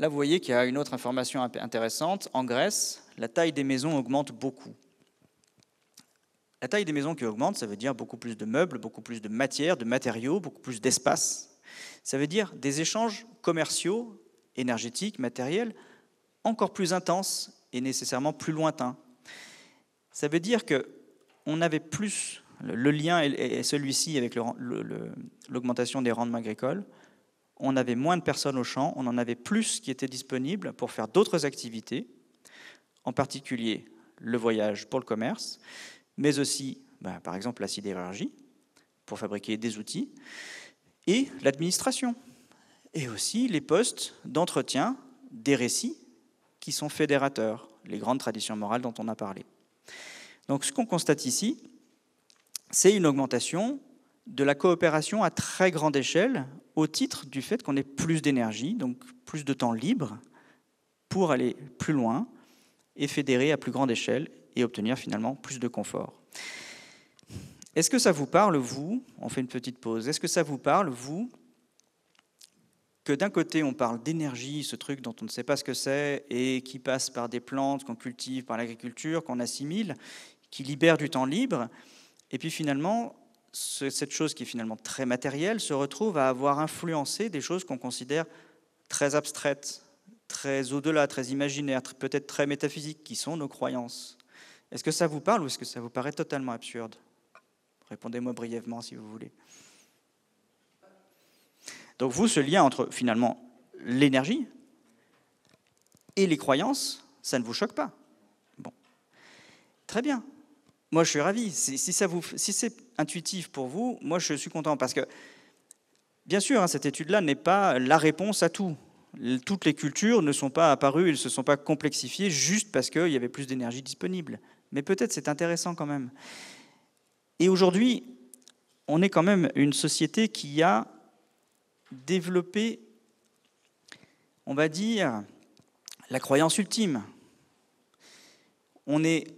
Là, vous voyez qu'il y a une autre information intéressante. En Grèce, la taille des maisons augmente beaucoup. La taille des maisons qui augmente, ça veut dire beaucoup plus de meubles, beaucoup plus de matières, de matériaux, beaucoup plus d'espace. Ça veut dire des échanges commerciaux, énergétiques, matériels, encore plus intenses et nécessairement plus lointains. Ça veut dire que on avait plus le, lien est, celui-ci avec l'augmentation des rendements agricoles. On avait moins de personnes au champ, on en avait plus qui étaient disponibles pour faire d'autres activités, en particulier le voyage pour le commerce, mais aussi, bah, par exemple, la sidérurgie, pour fabriquer des outils, et l'administration, et aussi les postes d'entretien des récits qui sont fédérateurs, les grandes traditions morales dont on a parlé. Donc ce qu'on constate ici, c'est une augmentation de la coopération à très grande échelle au titre du fait qu'on ait plus d'énergie, donc plus de temps libre pour aller plus loin, et fédérer à plus grande échelle et obtenir finalement plus de confort. Est-ce que ça vous parle, vous On fait une petite pause. Est-ce que ça vous parle, vous, que d'un côté on parle d'énergie, ce truc dont on ne sait pas ce que c'est, et qui passe par des plantes qu'on cultive, par l'agriculture, qu'on assimile, qui libère du temps libre, et puis finalement, cette chose qui est finalement très matérielle se retrouve à avoir influencé des choses qu'on considère très abstraites, très au-delà, très imaginaire, peut-être très métaphysique, qui sont nos croyances. Est-ce que ça vous parle ou est-ce que ça vous paraît totalement absurde Répondez-moi brièvement si vous voulez. Donc vous, ce lien entre finalement l'énergie et les croyances, ça ne vous choque pas. Bon. Très bien. Moi, je suis ravi. Si, si c'est intuitif pour vous, moi, je suis content parce que, bien sûr, hein, cette étude-là n'est pas la réponse à tout. Toutes les cultures ne sont pas apparues, elles ne se sont pas complexifiées juste parce qu'il y avait plus d'énergie disponible. Mais peut-être c'est intéressant quand même. Et aujourd'hui, on est quand même une société qui a développé, on va dire, la croyance ultime. On, est,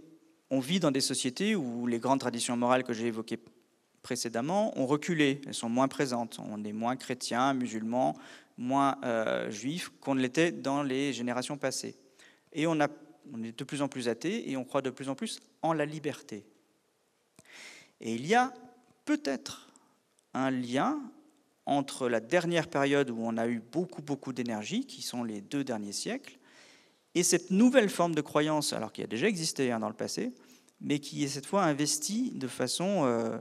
on vit dans des sociétés où les grandes traditions morales que j'ai évoquées précédemment ont reculé, elles sont moins présentes. On est moins chrétien, musulman, moins euh, juifs qu'on ne l'était dans les générations passées. Et on, a, est de plus en plus athée et on croit de plus en plus en la liberté. Et il y a peut-être un lien entre la dernière période où on a eu beaucoup, beaucoup d'énergie, qui sont les deux derniers siècles, et cette nouvelle forme de croyance, alors qui a déjà existé hein, dans le passé, mais qui est cette fois investie de façon euh,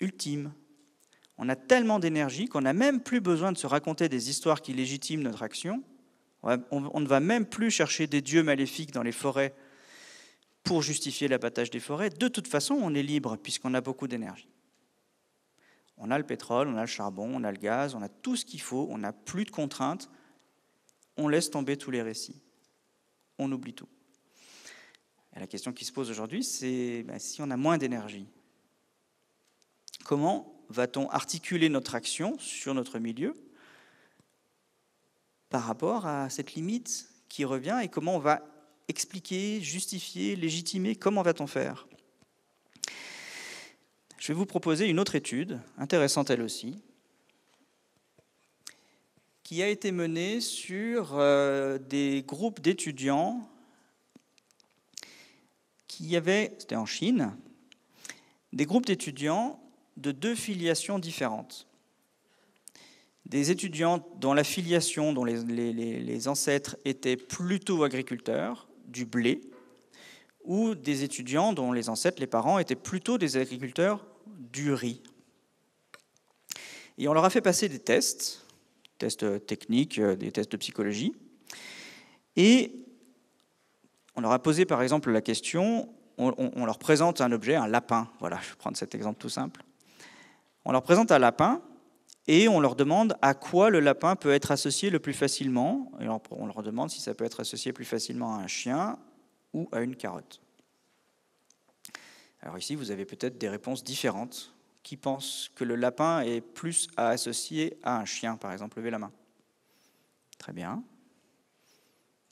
ultime, on a tellement d'énergie qu'on n'a même plus besoin de se raconter des histoires qui légitiment notre action. On ne va même plus chercher des dieux maléfiques dans les forêts pour justifier l'abattage des forêts. De toute façon, on est libre puisqu'on a beaucoup d'énergie. On a le pétrole, on a le charbon, on a le gaz, on a tout ce qu'il faut, on n'a plus de contraintes. On laisse tomber tous les récits. On oublie tout. la question qui se pose aujourd'hui, c'est ben, si on a moins d'énergie, comment va-t-on articuler notre action sur notre milieu par rapport à cette limite qui revient et comment on va expliquer, justifier, légitimer, comment va-t-on faire Je vais vous proposer une autre étude, intéressante elle aussi, qui a été menée sur euh, des groupes d'étudiants qui avaient, c'était en Chine, des groupes d'étudiants de deux filiations différentes. Des étudiants dont la filiation, dont les, ancêtres étaient plutôt agriculteurs, du blé, ou des étudiants dont les ancêtres, les parents, étaient plutôt des agriculteurs du riz. Et on leur a fait passer des tests, tests euh, techniques, euh, des tests de psychologie. Et on leur a posé par exemple la question, on, leur présente un objet, un lapin, voilà, je vais prendre cet exemple tout simple. On leur présente un lapin et on leur demande à quoi le lapin peut être associé le plus facilement. Et on leur demande si ça peut être associé plus facilement à un chien ou à une carotte. Alors ici, vous avez peut-être des réponses différentes. Qui pense que le lapin est plus à associer à un chien, par exemple Levez la main. Très bien.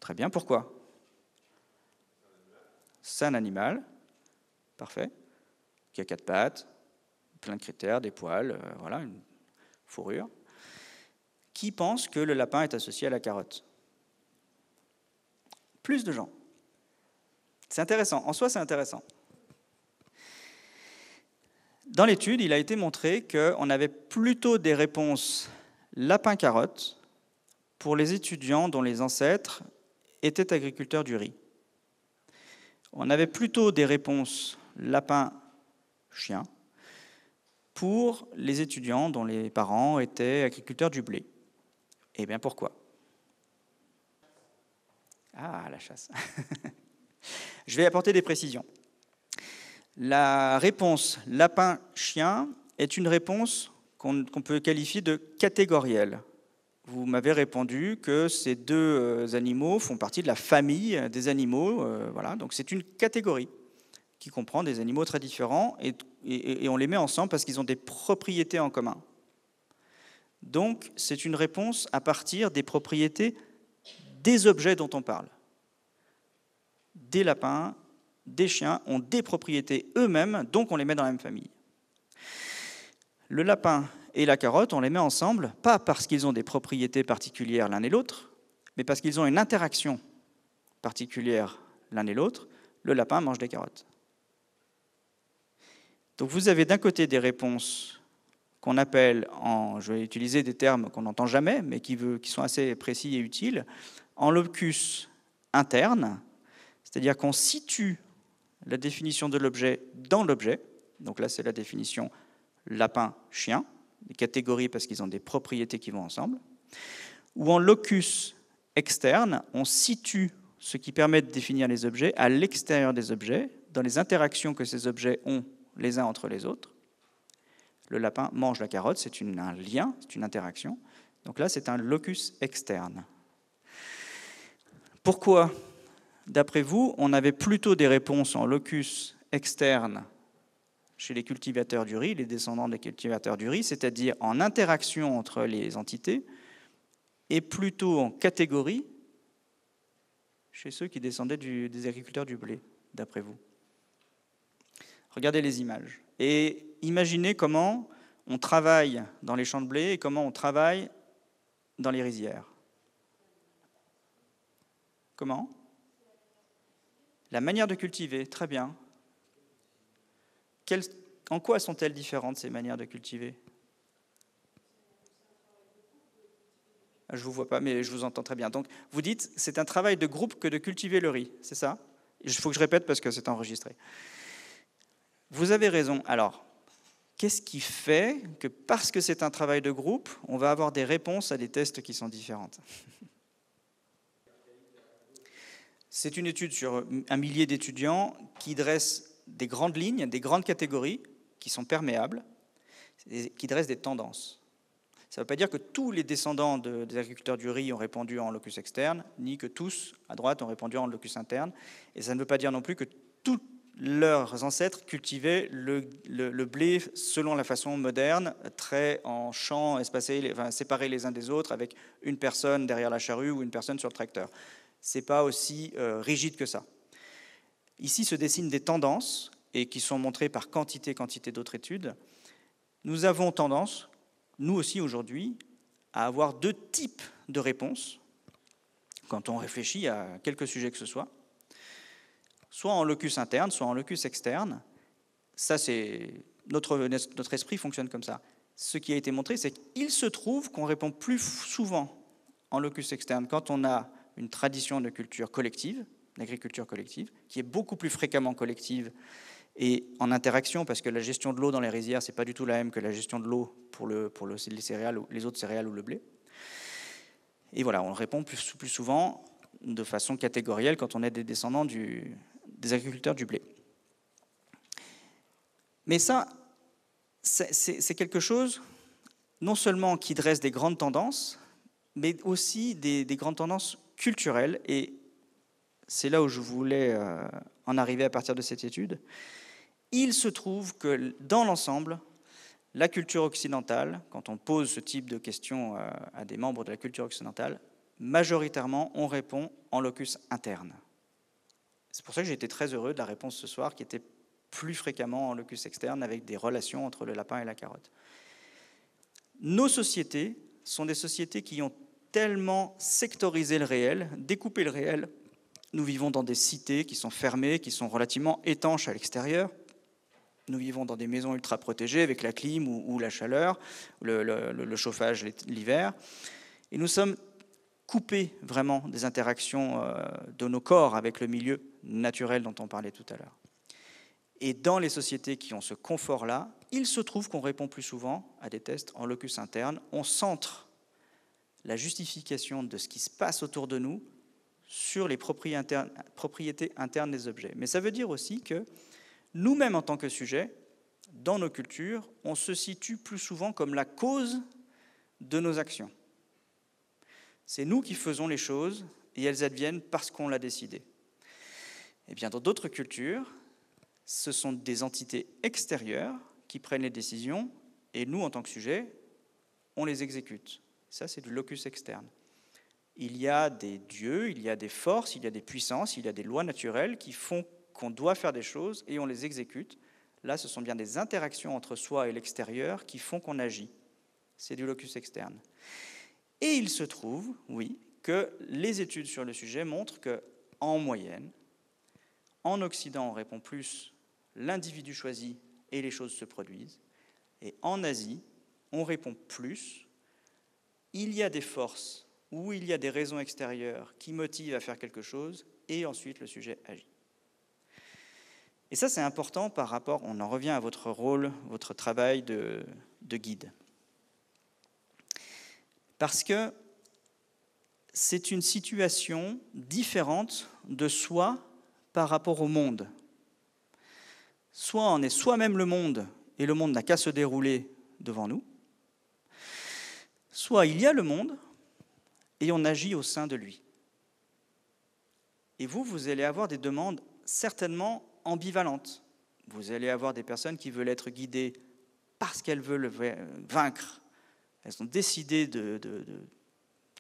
Très bien, pourquoi C'est un animal. Parfait. Qui a quatre pattes, plein de critères, des poils, euh, voilà, une fourrure. Qui pense que le lapin est associé à la carotte Plus de gens. C'est intéressant. En soi, c'est intéressant. Dans l'étude, il a été montré qu'on avait plutôt des réponses lapin-carotte pour les étudiants dont les ancêtres étaient agriculteurs du riz. On avait plutôt des réponses lapin-chien pour les étudiants dont les parents étaient agriculteurs du blé. Eh bien pourquoi Ah, la chasse. Je vais apporter des précisions. La réponse lapin-chien est une réponse qu'on peut qualifier de catégorielle. Vous m'avez répondu que ces deux euh, animaux font partie de la famille des animaux, euh, voilà. Donc c'est une catégorie qui comprend des animaux très différents et et, on les met ensemble parce qu'ils ont des propriétés en commun. Donc, c'est une réponse à partir des propriétés des objets dont on parle. Des lapins, des chiens ont des propriétés eux-mêmes, donc on les met dans la même famille. Le lapin et la carotte, on les met ensemble, pas parce qu'ils ont des propriétés particulières l'un et l'autre, mais parce qu'ils ont une interaction particulière l'un et l'autre. Le lapin mange des carottes. Donc vous avez d'un côté des réponses qu'on appelle, en, je vais utiliser des termes qu'on n'entend jamais, mais qui, qui sont assez précis et utiles, en locus interne, c'est-à-dire qu'on situe la définition de l'objet dans l'objet. Donc là, c'est la définition lapin-chien, des catégories parce qu'ils ont des propriétés qui vont ensemble. Ou en locus externe, on situe ce qui permet de définir les objets à l'extérieur des objets, dans les interactions que ces objets ont les uns entre les autres. Le lapin mange la carotte, c'est un lien, c'est une interaction. Donc là, c'est un locus externe. Pourquoi, d'après vous, on avait plutôt des réponses en locus externe chez les cultivateurs du riz, les descendants des cultivateurs du riz, c'est-à-dire en interaction entre les entités, et plutôt en catégorie chez ceux qui descendaient des agriculteurs du blé, d'après vous Regardez les images. Et imaginez comment on travaille dans les champs de blé et comment on travaille dans les rizières. Comment La manière de cultiver, très bien. en quoi sont-elles différentes ces manières de cultiver ah, Je ne vous vois pas, mais je vous entends très bien. Donc, vous dites, c'est un travail de groupe que de cultiver le riz, c'est ça Il faut que je répète parce que c'est enregistré. Vous avez raison. Alors, qu'est-ce qui fait que parce que c'est un travail de groupe, on va avoir des réponses à des tests qui sont différentes C'est une étude sur un millier d'étudiants qui dresse des grandes lignes, des grandes catégories qui sont perméables, qui dressent des tendances. Ça ne veut pas dire que tous les descendants des agriculteurs du riz ont répondu en locus externe, ni que tous à droite ont répondu en locus interne, et ça ne veut pas dire non plus que toutes leurs ancêtres cultivaient le, blé selon la façon moderne, très en champs espacés, séparés les uns des autres, avec une personne derrière la charrue ou une personne sur le tracteur. C'est pas aussi euh, rigide que ça. Ici se dessinent des tendances et qui sont montrées par quantité, quantité d'autres études. Nous avons tendance, nous aussi aujourd'hui, à avoir deux types de réponses quand on réfléchit à quelque sujet que ce soit soit en locus interne, soit en locus externe. Ça, c'est notre, notre esprit fonctionne comme ça. Ce qui a été montré, c'est qu'il se trouve qu'on répond plus souvent en locus externe quand on a une tradition de culture collective, d'agriculture collective, qui est beaucoup plus fréquemment collective et en interaction, parce que la gestion de l'eau dans les rizières, c'est pas du tout la même que la gestion de l'eau pour, le, pour les, céréales, les autres céréales ou le blé. Et voilà, on répond plus, plus souvent de façon catégorielle quand on est des descendants du, des agriculteurs du blé. Mais ça, c'est quelque chose non seulement qui dresse des grandes tendances, mais aussi des, grandes tendances culturelles. Et c'est là où je voulais euh, en arriver à partir de cette étude. Il se trouve que dans l'ensemble, la culture occidentale, quand on pose ce type de questions euh, à des membres de la culture occidentale, majoritairement on répond en locus interne. C'est pour ça que j'ai été très heureux de la réponse ce soir, qui était plus fréquemment en locus externe, avec des relations entre le lapin et la carotte. Nos sociétés sont des sociétés qui ont tellement sectorisé le réel, découpé le réel. Nous vivons dans des cités qui sont fermées, qui sont relativement étanches à l'extérieur. Nous vivons dans des maisons ultra protégées avec la clim ou, la chaleur, le chauffage l'hiver. Et nous sommes coupés vraiment des interactions euh, de nos corps avec le milieu naturel dont on parlait tout à l'heure. Et dans les sociétés qui ont ce confort-là, il se trouve qu'on répond plus souvent à des tests en locus interne. On centre la justification de ce qui se passe autour de nous sur les propriétés internes des objets. Mais ça veut dire aussi que nous-mêmes, en tant que sujet, dans nos cultures, on se situe plus souvent comme la cause de nos actions. C'est nous qui faisons les choses et elles adviennent parce qu'on l'a décidé. Eh bien, dans d'autres cultures, ce sont des entités extérieures qui prennent les décisions et nous, en tant que sujet, on les exécute. Ça, c'est du locus externe. Il y a des dieux, il y a des forces, il y a des puissances, il y a des lois naturelles qui font qu'on doit faire des choses et on les exécute. Là, ce sont bien des interactions entre soi et l'extérieur qui font qu'on agit. C'est du locus externe. Et il se trouve, oui, que les études sur le sujet montrent que, en moyenne, en Occident, on répond plus l'individu choisit et les choses se produisent. Et en Asie, on répond plus il y a des forces ou il y a des raisons extérieures qui motivent à faire quelque chose et ensuite le sujet agit. Et ça, c'est important par rapport, on en revient à votre rôle, votre travail de, de guide. Parce que c'est une situation différente de soi par rapport au monde. Soit on est soi-même le monde et le monde n'a qu'à se dérouler devant nous, soit il y a le monde et on agit au sein de lui. Et vous, vous allez avoir des demandes certainement ambivalentes. Vous allez avoir des personnes qui veulent être guidées parce qu'elles veulent vaincre. Elles ont décidé de, de,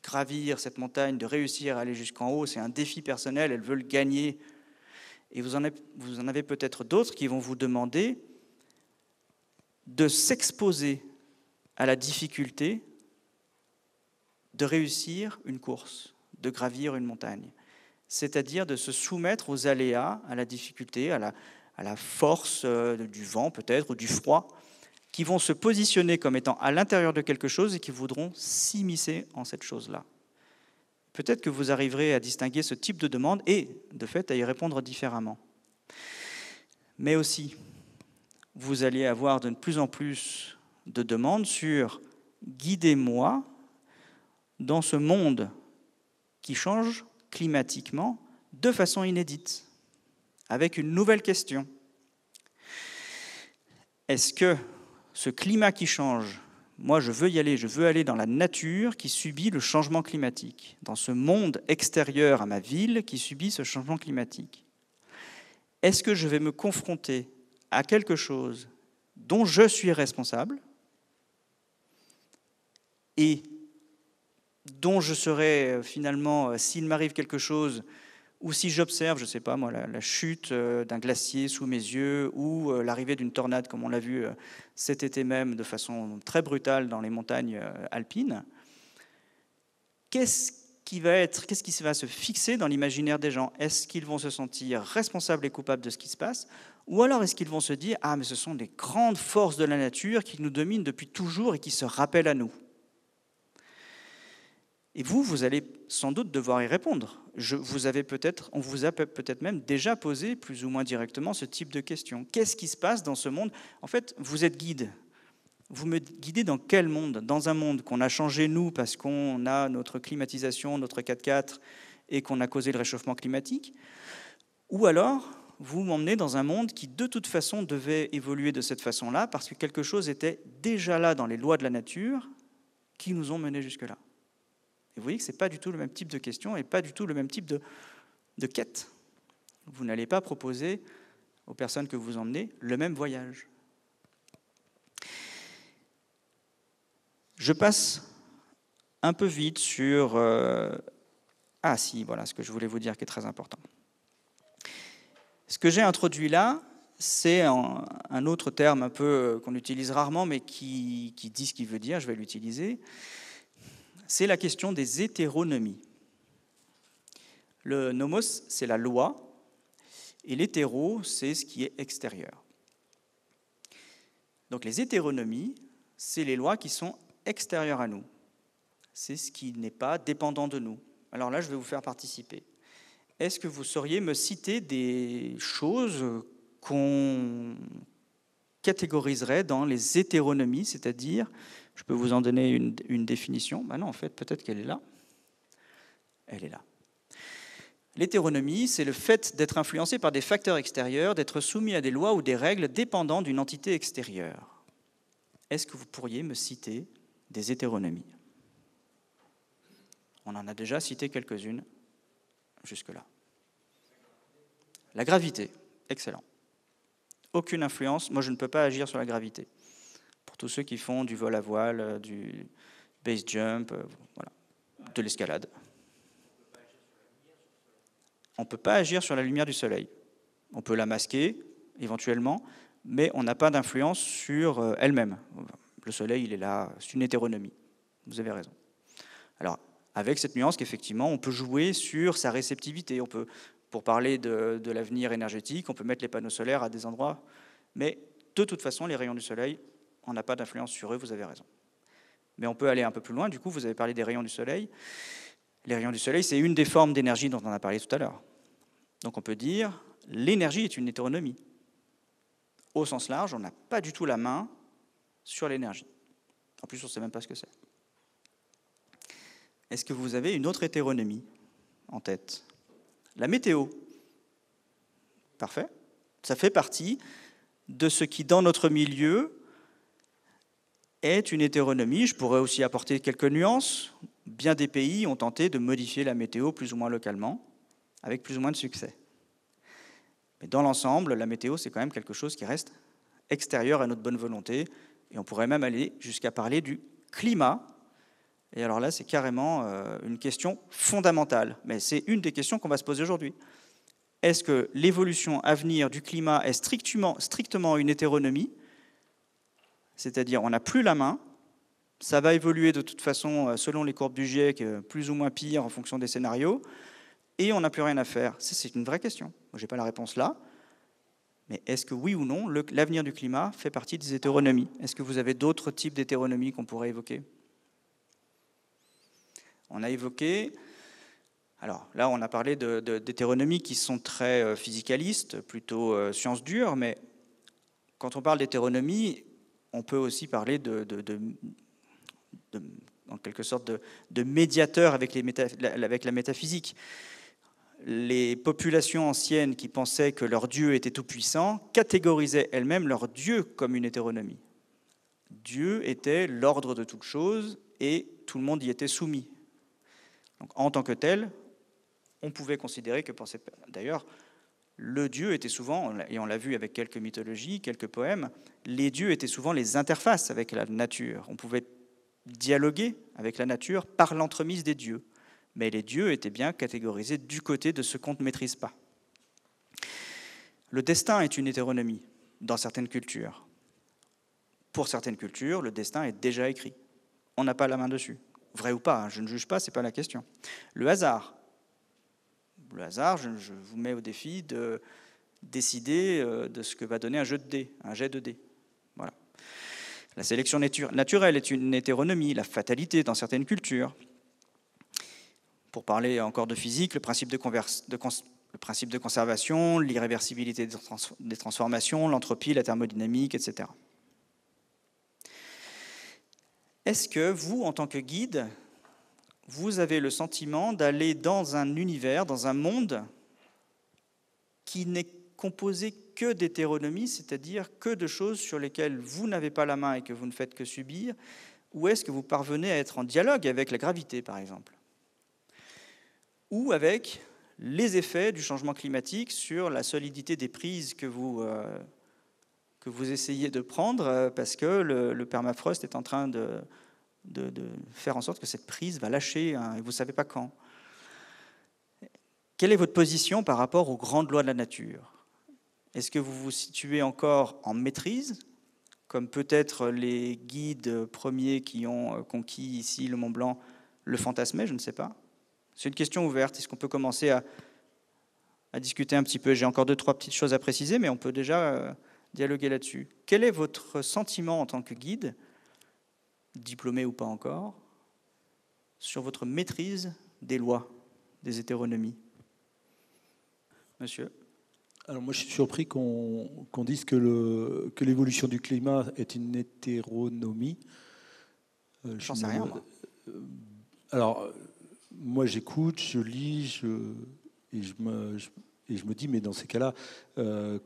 gravir cette montagne, de réussir à aller jusqu'en haut. C'est un défi personnel. Elles veulent gagner et vous en avez, peut-être d'autres qui vont vous demander de s'exposer à la difficulté de réussir une course, de gravir une montagne. C'est-à-dire de se soumettre aux aléas, à la difficulté, à la, à la force euh, du vent peut-être, ou du froid, qui vont se positionner comme étant à l'intérieur de quelque chose et qui voudront s'immiscer en cette chose-là peut-être que vous arriverez à distinguer ce type de demande et, de fait, à y répondre différemment. Mais aussi, vous allez avoir de plus en plus de demandes sur guidez-moi dans ce monde qui change climatiquement de façon inédite, avec une nouvelle question. Est-ce que ce climat qui change moi, je veux y aller, je veux aller dans la nature qui subit le changement climatique, dans ce monde extérieur à ma ville qui subit ce changement climatique. Est-ce que je vais me confronter à quelque chose dont je suis responsable et dont je serai euh, finalement, euh, s'il m'arrive quelque chose, ou si j'observe, je ne sais pas moi, la, chute euh, d'un glacier sous mes yeux ou euh, l'arrivée d'une tornade, comme on l'a vu euh, cet été même de façon très brutale dans les montagnes alpines, qu'est-ce qui va être, qu'est-ce qui va se fixer dans l'imaginaire des gens Est-ce qu'ils vont se sentir responsables et coupables de ce qui se passe Ou alors est-ce qu'ils vont se dire Ah, mais ce sont des grandes forces de la nature qui nous dominent depuis toujours et qui se rappellent à nous et vous, vous allez sans doute devoir y répondre. Je, vous avez peut-être, on vous a peut-être même déjà posé plus ou moins directement ce type de question. Qu'est-ce qui se passe dans ce monde En fait, vous êtes guide. Vous me guidez dans quel monde Dans un monde qu'on a changé, nous, parce qu'on a notre climatisation, notre 4x4, et qu'on a causé le réchauffement climatique Ou alors, vous m'emmenez dans un monde qui, de toute façon, devait évoluer de cette façon-là, parce que quelque chose était déjà là dans les lois de la nature qui nous ont menés jusque-là et vous voyez que ce n'est pas du tout le même type de question et pas du tout le même type de, quête. Vous n'allez pas proposer aux personnes que vous emmenez le même voyage. Je passe un peu vite sur... Euh, ah si, voilà ce que je voulais vous dire qui est très important. Ce que j'ai introduit là, c'est un autre terme un peu euh, qu'on utilise rarement, mais qui, qui dit ce qu'il veut dire, je vais l'utiliser c'est la question des hétéronomies. Le nomos, c'est la loi, et l'hétéro, c'est ce qui est extérieur. Donc les hétéronomies, c'est les lois qui sont extérieures à nous. C'est ce qui n'est pas dépendant de nous. Alors là, je vais vous faire participer. Est-ce que vous sauriez me citer des choses qu'on catégoriserait dans les hétéronomies, c'est-à-dire je peux vous en donner une, définition. Ben non, en fait, peut-être qu'elle est là. Elle est là. L'hétéronomie, c'est le fait d'être influencé par des facteurs extérieurs, d'être soumis à des lois ou des règles dépendant d'une entité extérieure. Est-ce que vous pourriez me citer des hétéronomies On en a déjà cité quelques-unes jusque-là. La gravité, excellent. Aucune influence, moi je ne peux pas agir sur la gravité tous ceux qui font du vol à voile, euh, du base jump, euh, de l'escalade. On ne peut pas agir sur la lumière du soleil. On peut la masquer, éventuellement, mais on n'a pas d'influence sur euh, elle-même. Le soleil, il est là, c'est une hétéronomie. Vous avez raison. Alors, avec cette nuance qu'effectivement, on peut jouer sur sa réceptivité. On peut, pour parler de l'avenir énergétique, on peut mettre les panneaux solaires à des endroits, mais de toute façon, les rayons du soleil on n'a pas d'influence sur eux, vous avez raison. Mais on peut aller un peu plus loin, du coup, vous avez parlé des rayons du soleil. Les rayons du soleil, c'est une des formes d'énergie dont on a parlé tout à l'heure. Donc on peut dire, l'énergie est une hétéronomie. Au sens large, on n'a pas du tout la main sur l'énergie. En plus, on ne sait même pas ce que c'est. Est-ce que vous avez une autre hétéronomie en tête La météo. Parfait. Ça fait partie de ce qui, dans notre milieu, est une hétéronomie. Je pourrais aussi apporter quelques nuances. Bien des pays ont tenté de modifier la météo plus ou moins localement, avec plus ou moins de succès. Mais dans l'ensemble, la météo, c'est quand même quelque chose qui reste extérieur à notre bonne volonté. Et on pourrait même aller jusqu'à parler du climat. Et alors là, c'est carrément euh, une question fondamentale. Mais c'est une des questions qu'on va se poser aujourd'hui. Est-ce que l'évolution à venir du climat est strictement, strictement une hétéronomie c'est-à-dire on n'a plus la main, ça va évoluer de toute façon euh, selon les courbes du GIEC, euh, plus ou moins pire en fonction des scénarios, et on n'a plus rien à faire. C'est une vraie question. Je n'ai pas la réponse là. Mais est-ce que oui ou non, l'avenir du climat fait partie des hétéronomies Est-ce que vous avez d'autres types d'hétéronomies qu'on pourrait évoquer On a évoqué, alors là on a parlé d'hétéronomies qui sont très euh, physicalistes, plutôt sciences dures, mais quand on parle d'hétéronomie, on peut aussi parler de, en quelque sorte, de, médiateur avec, la métaphysique. Les populations anciennes qui pensaient que leur Dieu était tout-puissant catégorisaient elles-mêmes leur Dieu comme une hétéronomie. Dieu était l'ordre de toutes choses et tout le monde y était soumis. en tant que tel, on pouvait considérer que D'ailleurs, le Dieu était souvent, et on l'a vu avec quelques mythologies, quelques poèmes, les dieux étaient souvent les interfaces avec la nature. On pouvait dialoguer avec la nature par l'entremise des dieux. Mais les dieux étaient bien catégorisés du côté de ce qu'on ne maîtrise pas. Le destin est une hétéronomie dans certaines cultures. Pour certaines cultures, le destin est déjà écrit. On n'a pas la main dessus. Vrai ou pas, hein, je ne juge pas, ce n'est pas la question. Le hasard. Le hasard, je, vous mets au défi de décider euh, de ce que va donner un jeu de dés, un jet de dés. La sélection naturelle est une hétéronomie, la fatalité dans certaines cultures. Pour parler encore de physique, le principe de, conservation, l'irréversibilité des, des transformations, l'entropie, la thermodynamique, etc. Est-ce que vous, en tant que guide, vous avez le sentiment d'aller dans un univers, dans un monde qui n'est composé que d'hétéronomie, c'est-à-dire que de choses sur lesquelles vous n'avez pas la main et que vous ne faites que subir, ou est-ce que vous parvenez à être en dialogue avec la gravité, par exemple Ou avec les effets du changement climatique sur la solidité des prises que vous, euh, que vous essayez de prendre, euh, parce que le, permafrost est en train de, de, faire en sorte que cette prise va lâcher, hein, et vous ne savez pas quand. Quelle est votre position par rapport aux grandes lois de la nature est-ce que vous vous situez encore en maîtrise, comme peut-être les guides premiers qui ont euh, conquis ici le Mont Blanc le fantasmaient, je ne sais pas C'est une question ouverte. Est-ce qu'on peut commencer à, à discuter un petit peu J'ai encore deux, trois petites choses à préciser, mais on peut déjà euh, dialoguer là-dessus. Quel est votre sentiment en tant que guide, diplômé ou pas encore, sur votre maîtrise des lois des hétéronomies Monsieur alors moi, je suis surpris qu'on dise que l'évolution du climat est une hétéronomie. Euh, J'en sais rien. Euh, alors, euh, moi, j'écoute, je lis, je, et, je me, dis, mais dans ces cas-là,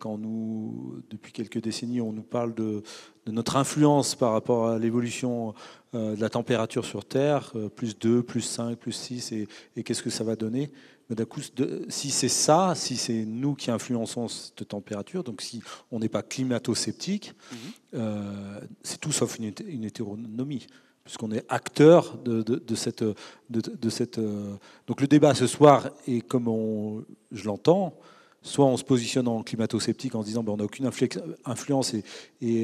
quand nous, depuis quelques décennies, on nous parle de, notre influence par rapport à l'évolution de la température sur Terre, plus 2, plus 5, plus 6, et qu'est-ce que ça va donner d'un coup, si c'est ça, si c'est nous qui influençons cette température, donc si on n'est pas climato-sceptique, mhm. euh, c'est tout sauf une, hétéronomie, puisqu'on est acteur de, cette. De, cette euh, Donc le débat ce soir est comme on, je l'entends. Soit on se positionne en climato-sceptique en disant ben, on n'a aucune influence et,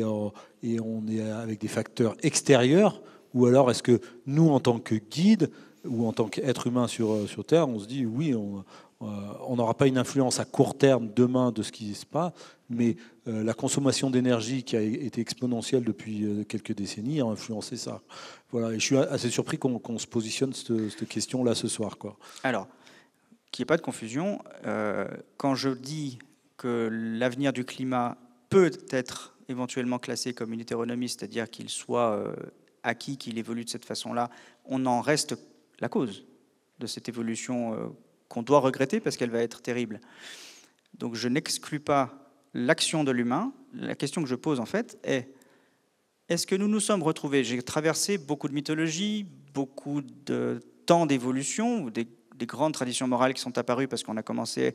euh, et on est avec des facteurs extérieurs, ou alors est-ce que nous, en tant que guides, ou en tant qu'être humain sur, euh, sur Terre, on se dit oui, euh, on n'aura pas une influence à court terme demain de ce qui se passe, mais euh, la consommation d'énergie qui a été exponentielle depuis quelques décennies a influencé ça. Voilà, et je suis assez surpris qu'on se positionne cette, cette question-là ce soir. Quoi. Alors, qu'il n'y ait pas de confusion, quand je dis que l'avenir du climat peut être éventuellement classé comme une hétéronomie, c'est-à-dire qu'il soit acquis, qu'il évolue de cette façon-là, on en reste la cause de cette évolution euh, qu'on doit regretter parce qu'elle va être terrible. Donc je n'exclus pas l'action de l'humain. La question que je pose en fait est est-ce que nous nous sommes retrouvés J'ai traversé beaucoup de mythologies, beaucoup de temps d'évolution, des, des, grandes traditions morales qui sont apparues parce qu'on a commencé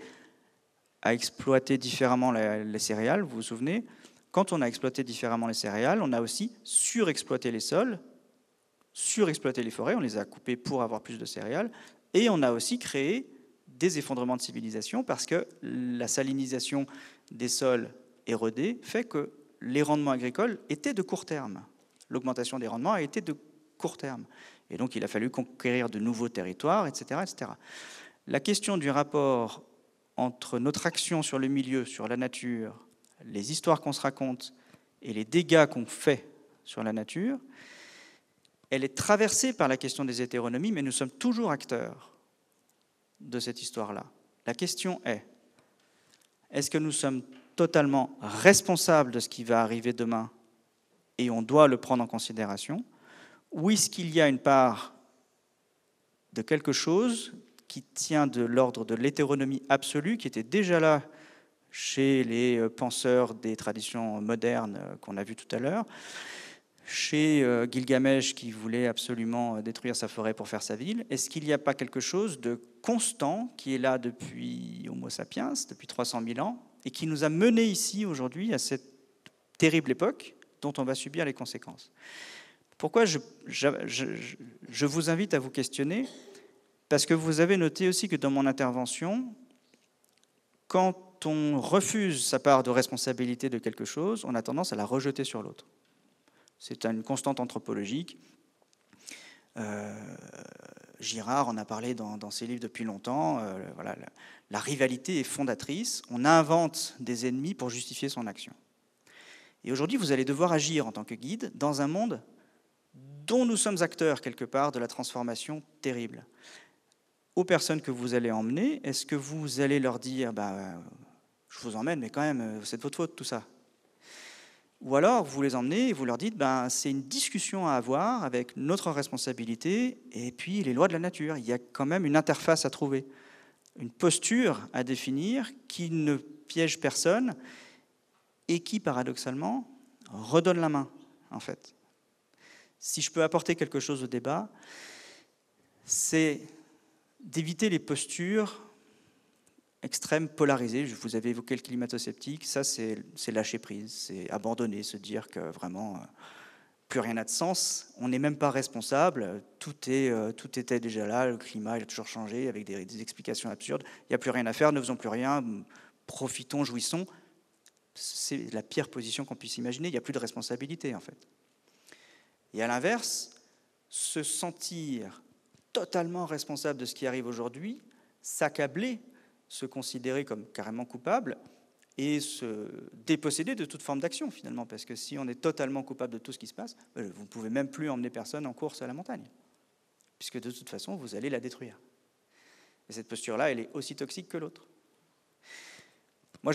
à exploiter différemment les céréales, vous vous souvenez Quand on a exploité différemment les céréales, on a aussi surexploité les sols surexploiter les forêts, on les a coupées pour avoir plus de céréales, et on a aussi créé des effondrements de civilisation parce que la salinisation des sols érodés fait que les rendements agricoles étaient de court terme. L'augmentation des rendements a été de court terme. Et donc il a fallu conquérir de nouveaux territoires, etc. etc. La question du rapport entre notre action sur le milieu, sur la nature, les histoires qu'on se raconte et les dégâts qu'on fait sur la nature, elle est traversée par la question des hétéronomies, mais nous sommes toujours acteurs de cette histoire-là. La question est, est-ce que nous sommes totalement responsables de ce qui va arriver demain et on doit le prendre en considération, ou est-ce qu'il y a une part de quelque chose qui tient de l'ordre de l'hétéronomie absolue, qui était déjà là chez les penseurs des traditions modernes qu'on a vues tout à l'heure, chez euh, Gilgamesh qui voulait absolument euh, détruire sa forêt pour faire sa ville Est-ce qu'il n'y a pas quelque chose de constant qui est là depuis Homo sapiens, depuis 300 000 ans, et qui nous a menés ici aujourd'hui à cette terrible époque dont on va subir les conséquences Pourquoi je, je vous invite à vous questionner Parce que vous avez noté aussi que dans mon intervention, quand on refuse sa part de responsabilité de quelque chose, on a tendance à la rejeter sur l'autre. C'est une constante anthropologique. Euh, Girard en a parlé dans, ses livres depuis longtemps. Euh, voilà, la, rivalité est fondatrice. On invente des ennemis pour justifier son action. Et aujourd'hui, vous allez devoir agir en tant que guide dans un monde dont nous sommes acteurs quelque part de la transformation terrible. Aux personnes que vous allez emmener, est-ce que vous allez leur dire bah, Je vous emmène, mais quand même, euh, c'est de votre faute tout ça ou alors, vous les emmenez et vous leur dites, ben, c'est une discussion à avoir avec notre responsabilité et puis les lois de la nature. Il y a quand même une interface à trouver, une posture à définir qui ne piège personne et qui, paradoxalement, redonne la main, en fait. Si je peux apporter quelque chose au débat, c'est d'éviter les postures extrême polarisé. Je vous avais évoqué le climato-sceptique. Ça, c'est lâcher prise, c'est abandonner, se dire que vraiment euh, plus rien n'a de sens. On n'est même pas responsable. Tout, est, euh, tout était déjà là. Le climat a toujours changé avec des, des explications absurdes. Il n'y a plus rien à faire. Ne faisons plus rien. Profitons, jouissons. C'est la pire position qu'on puisse imaginer. Il n'y a plus de responsabilité, en fait. Et à l'inverse, se sentir totalement responsable de ce qui arrive aujourd'hui, s'accabler se considérer comme carrément coupable et se déposséder de toute forme d'action finalement, parce que si on est totalement coupable de tout ce qui se passe, euh, vous ne pouvez même plus emmener personne en course à la montagne, puisque de toute façon, vous allez la détruire. Et cette posture-là, elle est aussi toxique que l'autre. Moi,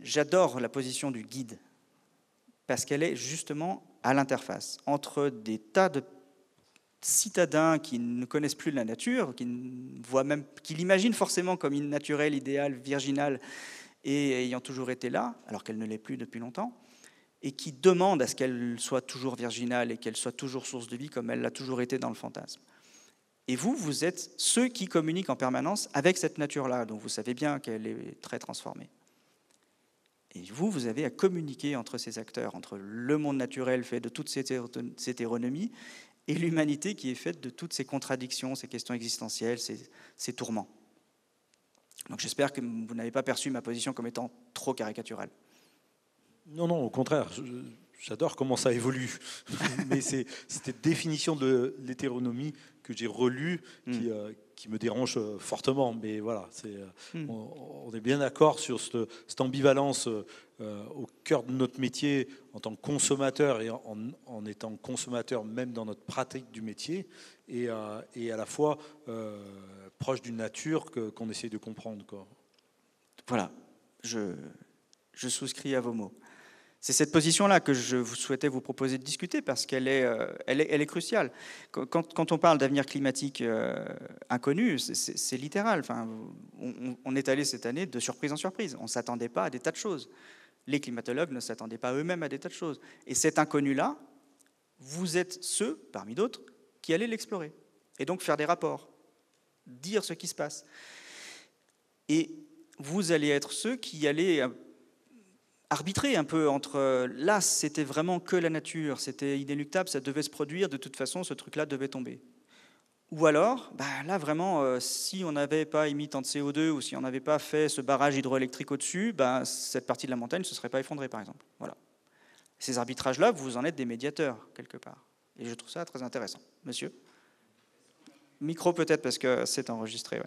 j'adore la position du guide, parce qu'elle est justement à l'interface entre des tas de citadins qui ne connaissent plus la nature, qui, voient même, qui l'imaginent forcément comme une naturelle, idéale, virginale, et ayant toujours été là, alors qu'elle ne l'est plus depuis longtemps, et qui demandent à ce qu'elle soit toujours virginale et qu'elle soit toujours source de vie comme elle l'a toujours été dans le fantasme. Et vous, vous êtes ceux qui communiquent en permanence avec cette nature-là, dont vous savez bien qu'elle est très transformée. Et vous, vous avez à communiquer entre ces acteurs, entre le monde naturel fait de toute cette hétéronomie et l'humanité qui est faite de toutes ces contradictions, ces questions existentielles, ces, tourments. Donc j'espère que vous n'avez pas perçu ma position comme étant trop caricaturale. Non, non, au contraire. J'adore comment ça évolue. Mais c'est cette définition de l'hétéronomie que j'ai relue, qui, a... Hmm. Euh, qui me dérange euh, fortement. Mais voilà, c'est, euh, hmm. on, est bien d'accord sur cette, ambivalence euh, au cœur de notre métier en tant que consommateur et en, étant consommateur même dans notre pratique du métier et, à la fois proche d'une nature que, qu'on essaye de comprendre. Voilà, je, je souscris à vos mots. C'est cette position-là que je souhaitais vous proposer de discuter parce qu'elle est, euh, elle elle est, cruciale. Quand, on parle d'avenir climatique euh, inconnu, c'est littéral. Enfin, on, on, est allé cette année de surprise en surprise. On ne s'attendait pas à des tas de choses. Les climatologues ne s'attendaient pas eux-mêmes à des tas de choses. Et cet inconnu-là, vous êtes ceux, parmi d'autres, qui allez l'explorer. Et donc faire des rapports, dire ce qui se passe. Et vous allez être ceux qui allez euh, arbitrer un peu entre euh, là, c'était vraiment que la nature, c'était inéluctable, ça devait se produire, de toute façon, ce truc-là devait tomber. Ou alors, bah, là vraiment, euh, si on n'avait pas émis tant de CO2 ou si on n'avait pas fait ce barrage hydroélectrique au-dessus, bah, cette partie de la montagne ne se serait pas effondrée, par exemple. Voilà. Ces arbitrages-là, vous en êtes des médiateurs, quelque part. Et je trouve ça très intéressant. Monsieur Micro peut-être, parce que c'est enregistré,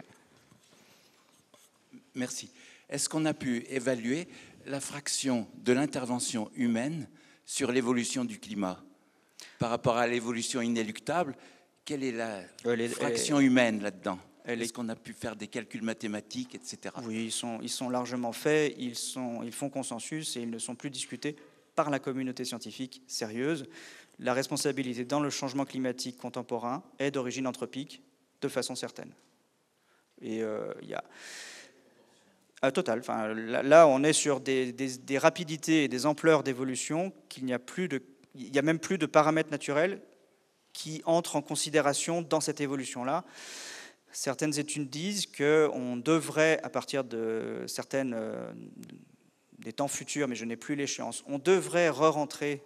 Merci. Est-ce qu'on a pu évaluer la fraction de l'intervention humaine sur l'évolution du climat par rapport à l'évolution inéluctable Quelle est la fraction humaine là-dedans Est-ce qu'on a pu faire des calculs mathématiques, etc. Oui, ils sont, ils sont largement faits, ils, sont, ils font consensus et ils ne sont plus discutés par la communauté scientifique sérieuse. La responsabilité dans le changement climatique contemporain est d'origine anthropique de façon certaine. Et euh, il y a ah, là, on est sur des, rapidités et des ampleurs d'évolution qu'il n'y a il a même plus de paramètres naturels qui entrent en considération dans cette évolution-là. Certaines études disent qu'on devrait, à partir de certaines euh, des temps futurs, mais je n'ai plus l'échéance, on devrait re-rentrer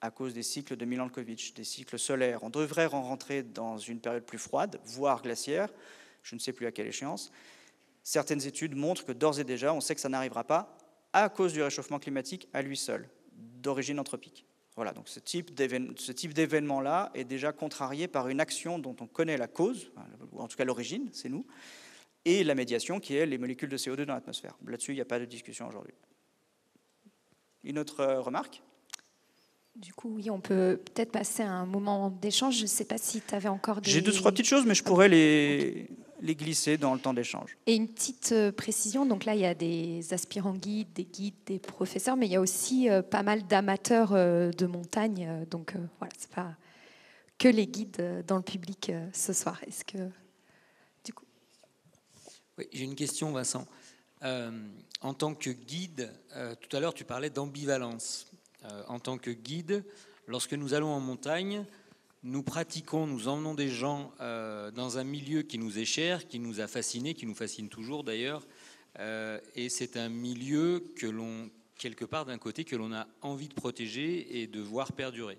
à cause des cycles de Milankovitch, des cycles solaires, on devrait rentrer dans une période plus froide, voire glaciaire, je ne sais plus à quelle échéance. Certaines études montrent que d'ores et déjà, on sait que ça n'arrivera pas à cause du réchauffement climatique à lui seul, d'origine anthropique. Voilà, donc ce type d'événement-là est déjà contrarié par une action dont on connaît la cause, ou en tout cas l'origine, c'est nous, et la médiation qui est les molécules de CO2 dans l'atmosphère. Là-dessus, il n'y a pas de discussion aujourd'hui. Une autre euh, remarque du coup, oui, on peut peut-être passer à un moment d'échange. Je ne sais pas si tu avais encore des... J'ai deux, trois petites choses, mais je pourrais les les glisser dans le temps d'échange. Et une petite euh, précision, donc là il y a des aspirants guides, des guides, des professeurs, mais il y a aussi euh, pas mal d'amateurs euh, de montagne, donc voilà, c'est pas que les guides dans le public ce soir. Est-ce que du coup Oui, j'ai une question, Vincent. en tant que guide, tout à l'heure tu parlais d'ambivalence. en tant que guide, lorsque nous allons en montagne, nous pratiquons, nous emmenons des gens euh, dans un milieu qui nous est cher, qui nous a fascinés, qui nous fascine toujours d'ailleurs. Euh, et c'est un milieu que l'on, quelque part d'un côté, que l'on a envie de protéger et de voir perdurer.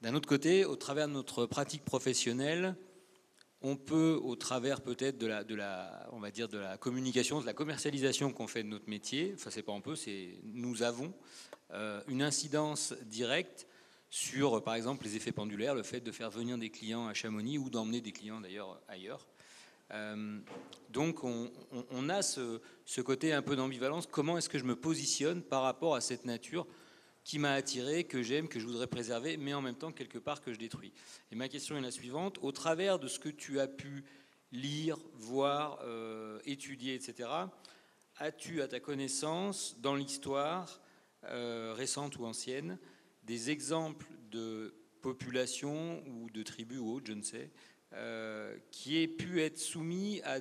D'un autre côté, au travers de notre pratique professionnelle, on peut, au travers peut-être de la, de on va dire de la communication, de la commercialisation qu'on fait de notre métier, enfin c'est pas un peu, c'est nous avons euh, une incidence directe sur, euh, par exemple, les effets pendulaires, le fait de faire venir des clients à Chamonix ou d'emmener des clients d'ailleurs ailleurs. Euh, donc on, a ce, côté un peu d'ambivalence. Comment est-ce que je me positionne par rapport à cette nature qui m'a attiré, que j'aime, que je voudrais préserver, mais en même temps quelque part que je détruis Et ma question est la suivante. Au travers de ce que tu as pu lire, voir, euh, étudier, etc., as-tu à ta connaissance, dans l'histoire récente ou ancienne, des exemples de populations ou de tribus ou autres, je ne sais, euh, qui aient pu être soumis à,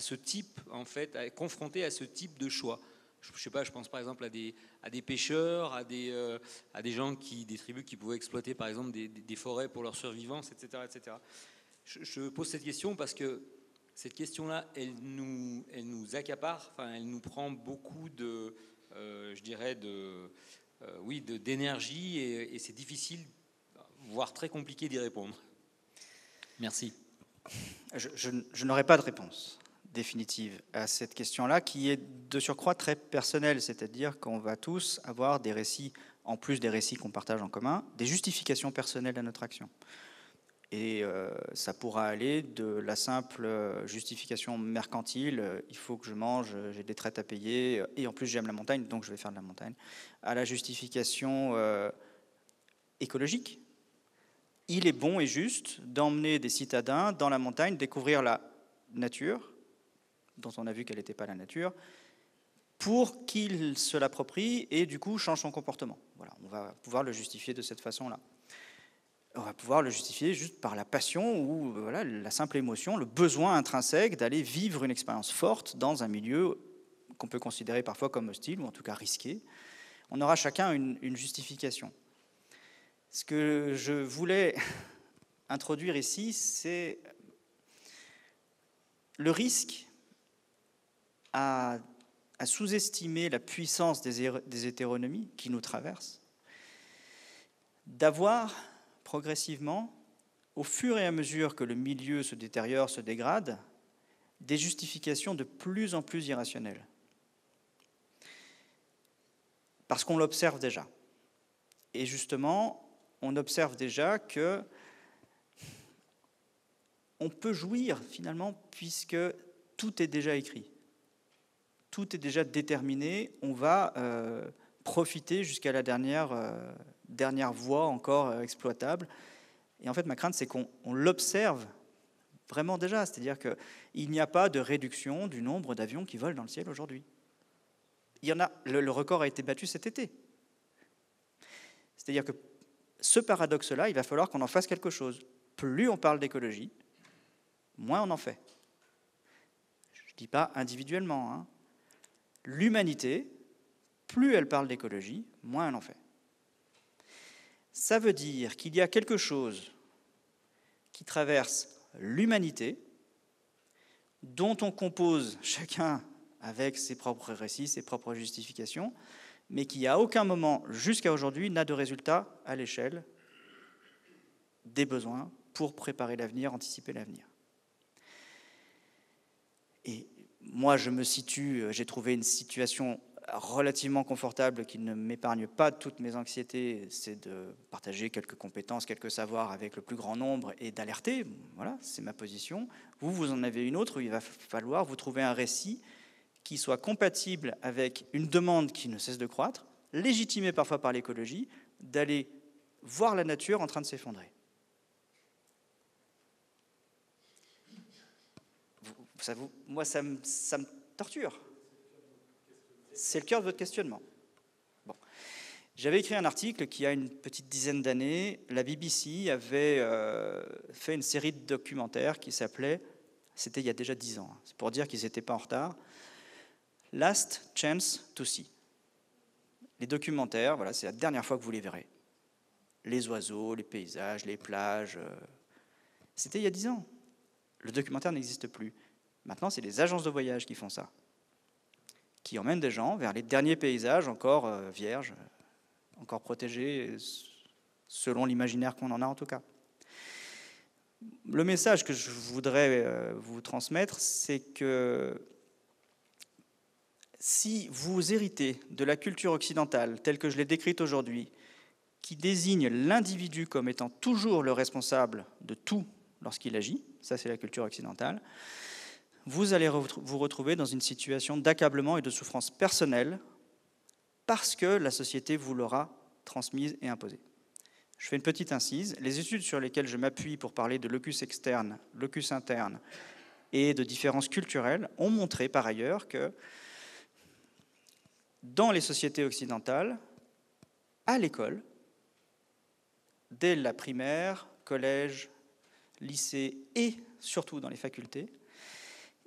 ce type, en fait, confrontés à ce type de choix. Je, ne sais pas, je pense par exemple à des, pêcheurs, euh, à des, gens qui, des tribus qui pouvaient exploiter par exemple des, forêts pour leur survivance, etc. etc. Je, pose cette question parce que cette question-là, elle nous, accapare, elle nous prend beaucoup de, euh, je dirais, de, euh, oui, d'énergie et, c'est difficile, voire très compliqué d'y répondre. Merci. Je, je n'aurai pas de réponse définitive à cette question-là, qui est de surcroît très personnelle, c'est-à-dire qu'on va tous avoir des récits, en plus des récits qu'on partage en commun, des justifications personnelles à notre action. Et euh, ça pourra aller de la simple euh, justification mercantile, euh, il faut que je mange, j'ai des traites à payer, et en plus j'aime la montagne, donc je vais faire de la montagne, à la justification écologique. Il est bon et juste d'emmener des citadins dans la montagne, découvrir la nature, dont on a vu qu'elle n'était pas la nature, pour qu'ils se l'approprient et du coup changent son comportement. Voilà, on va pouvoir le justifier de cette façon-là on va pouvoir le justifier juste par la passion ou euh, voilà, la simple émotion, le besoin intrinsèque d'aller vivre une expérience forte dans un milieu qu'on peut considérer parfois comme hostile ou en tout cas risqué. On aura chacun une, justification. Ce que je voulais introduire ici, c'est le risque à, sous-estimer la puissance des, des hétéronomies qui nous traversent, d'avoir progressivement, au fur et à mesure que le milieu se détériore, se dégrade, des justifications de plus en plus irrationnelles. Parce qu'on l'observe déjà. Et justement, on observe déjà que on peut jouir finalement puisque tout est déjà écrit. Tout est déjà déterminé, on va euh, profiter jusqu'à la dernière euh, dernière voie encore euh, exploitable. Et en fait, ma crainte, c'est qu'on l'observe vraiment déjà, c'est-à-dire qu'il n'y a pas de réduction du nombre d'avions qui volent dans le ciel aujourd'hui. Il y en a, le, record a été battu cet été. C'est-à-dire que ce paradoxe-là, il va falloir qu'on en fasse quelque chose. Plus on parle d'écologie, moins on en fait. Je ne dis pas individuellement. Hein. L'humanité, plus elle parle d'écologie, moins elle en fait ça veut dire qu'il y a quelque chose qui traverse l'humanité, dont on compose chacun avec ses propres récits, ses propres justifications, mais qui à aucun moment jusqu'à aujourd'hui n'a de résultat à l'échelle des besoins pour préparer l'avenir, anticiper l'avenir. Et moi, je me situe, euh, j'ai trouvé une situation relativement confortable qui ne m'épargne pas toutes mes anxiétés, c'est de partager quelques compétences, quelques savoirs avec le plus grand nombre et d'alerter. Voilà, c'est ma position. Vous, vous en avez une autre où il va falloir vous trouver un récit qui soit compatible avec une demande qui ne cesse de croître, légitimée parfois par l'écologie, d'aller voir la nature en train de s'effondrer. Ça vous, moi, ça ça me torture c'est le cœur de votre questionnement. Bon. J'avais écrit un article qui a une petite dizaine d'années. La BBC avait euh, fait une série de documentaires qui s'appelait, c'était il y a déjà dix ans, hein. c'est pour dire qu'ils n'étaient pas en retard, Last Chance to See. Les documentaires, voilà, c'est la dernière fois que vous les verrez. Les oiseaux, les paysages, les plages. Euh. C'était il y a dix ans. Le documentaire n'existe plus. Maintenant, c'est les agences de voyage qui font ça qui emmène des gens vers les derniers paysages encore euh, vierges, euh, encore protégés, selon l'imaginaire qu'on en a en tout cas. Le message que je voudrais euh, vous transmettre, c'est que si vous héritez de la culture occidentale telle que je l'ai décrite aujourd'hui, qui désigne l'individu comme étant toujours le responsable de tout lorsqu'il agit, ça c'est la culture occidentale, vous allez vous retrouver dans une situation d'accablement et de souffrance personnelle parce que la société vous l'aura transmise et imposée. Je fais une petite incise. Les études sur lesquelles je m'appuie pour parler de locus externe, locus interne et de différences culturelles ont montré par ailleurs que dans les sociétés occidentales, à l'école, dès la primaire, collège, lycée et surtout dans les facultés,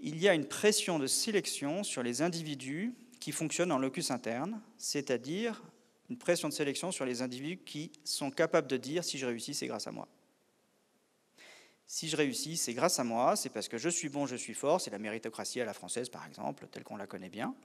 il y a une pression de sélection sur les individus qui fonctionnent en locus interne, c'est-à-dire une pression de sélection sur les individus qui sont capables de dire si je réussis, c'est grâce à moi. Si je réussis, c'est grâce à moi, c'est parce que je suis bon, je suis fort, c'est la méritocratie à la française par exemple, telle qu'on la connaît bien.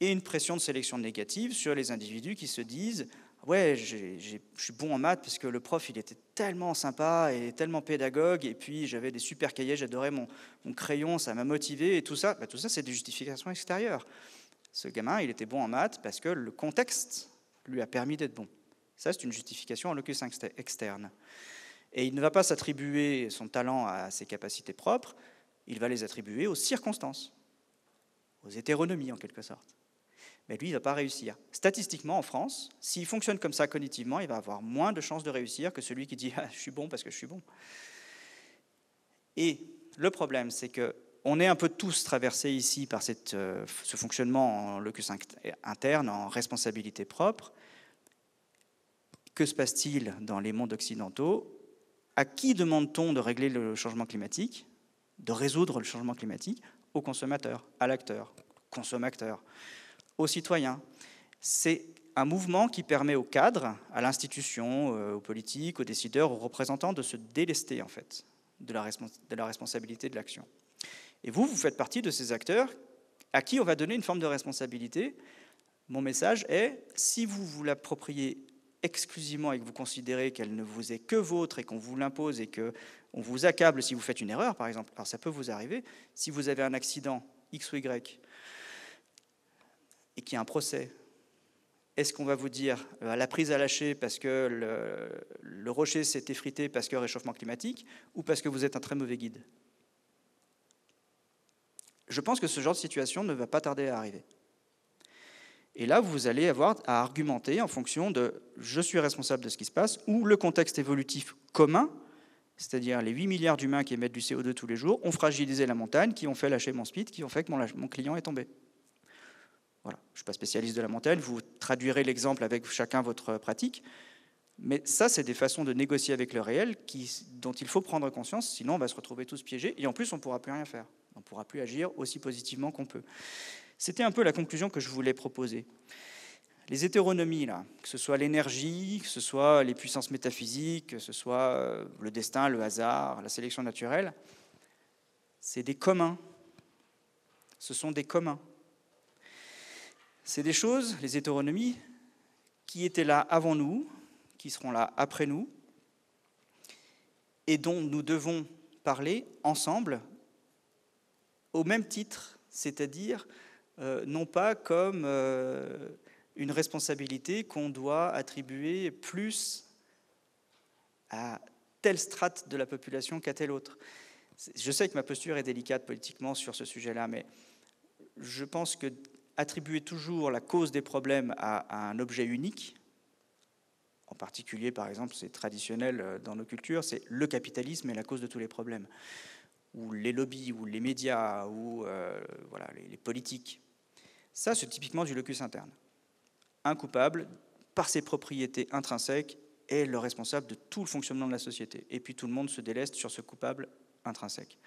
Et une pression de sélection négative sur les individus qui se disent ouais, je suis bon en maths parce que le prof, il était tellement sympa et tellement pédagogue. Et puis, j'avais des super cahiers, j'adorais mon, crayon, ça m'a motivé. Et tout ça, bah, tout ça, c'est des justifications extérieures. Ce gamin, il était bon en maths parce que le contexte lui a permis d'être bon. Ça, c'est une justification en locus externe. Et il ne va pas s'attribuer son talent à ses capacités propres, il va les attribuer aux circonstances, aux hétéronomies en quelque sorte mais lui, il ne va pas réussir. Statistiquement, en France, s'il fonctionne comme ça cognitivement, il va avoir moins de chances de réussir que celui qui dit ah, Je suis bon parce que je suis bon. Et le problème, c'est que on est un peu tous traversés ici par cette, euh, ce fonctionnement en locus interne, en responsabilité propre. Que se passe-t-il dans les mondes occidentaux À qui demande-t-on de régler le changement climatique, de résoudre le changement climatique Au consommateur, à l'acteur, consommateur aux citoyens. C'est un mouvement qui permet au cadre, à l'institution, euh, aux politiques, aux décideurs, aux représentants de se délester en fait de la, de la responsabilité de l'action. Et vous, vous faites partie de ces acteurs à qui on va donner une forme de responsabilité. Mon message est, si vous vous l'appropriez exclusivement et que vous considérez qu'elle ne vous est que vôtre et qu'on vous l'impose et qu'on vous accable si vous faites une erreur, par exemple, alors ça peut vous arriver, si vous avez un accident X ou Y et qu'il y a un procès, est-ce qu'on va vous dire euh, la prise à lâcher parce que le, rocher s'est effrité parce que réchauffement climatique ou parce que vous êtes un très mauvais guide Je pense que ce genre de situation ne va pas tarder à arriver. Et là, vous allez avoir à argumenter en fonction de je suis responsable de ce qui se passe ou le contexte évolutif commun, c'est-à-dire les 8 milliards d'humains qui émettent du CO2 tous les jours, ont fragilisé la montagne, qui ont fait lâcher mon speed, qui ont fait que mon client est tombé. Voilà. Je ne suis pas spécialiste de la montagne, vous traduirez l'exemple avec chacun votre pratique. Mais ça, c'est des façons de négocier avec le réel qui, dont il faut prendre conscience, sinon on va se retrouver tous piégés et en plus on ne pourra plus rien faire. On ne pourra plus agir aussi positivement qu'on peut. C'était un peu la conclusion que je voulais proposer. Les hétéronomies, là, que ce soit l'énergie, que ce soit les puissances métaphysiques, que ce soit euh, le destin, le hasard, la sélection naturelle, c'est des communs. Ce sont des communs. C'est des choses, les hétéronomies, qui étaient là avant nous, qui seront là après nous, et dont nous devons parler ensemble au même titre, c'est-à-dire euh, non pas comme euh, une responsabilité qu'on doit attribuer plus à telle strate de la population qu'à telle autre. Je sais que ma posture est délicate politiquement sur ce sujet-là, mais je pense que attribuer toujours la cause des problèmes à, un objet unique, en particulier, par exemple, c'est traditionnel euh, dans nos cultures, c'est le capitalisme est la cause de tous les problèmes, ou les lobbies, ou les médias, ou euh, voilà, les, les politiques. Ça, c'est typiquement du locus interne. Un coupable, par ses propriétés intrinsèques, est le responsable de tout le fonctionnement de la société. Et puis tout le monde se déleste sur ce coupable intrinsèque.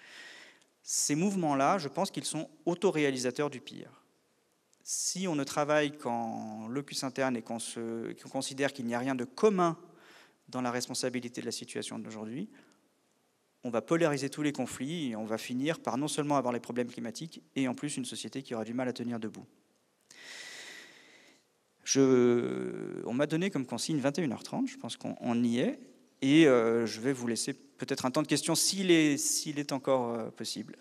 Ces mouvements-là, je pense qu'ils sont autoréalisateurs du pire si on ne travaille qu'en locus interne et qu'on considère qu'il n'y a rien de commun dans la responsabilité de la situation d'aujourd'hui, on va polariser tous les conflits et on va finir par non seulement avoir les problèmes climatiques et en plus une société qui aura du mal à tenir debout. on m'a donné comme consigne 21h30, je pense qu'on y est, et euh, je vais vous laisser peut-être un temps de questions s'il est, encore euh, possible.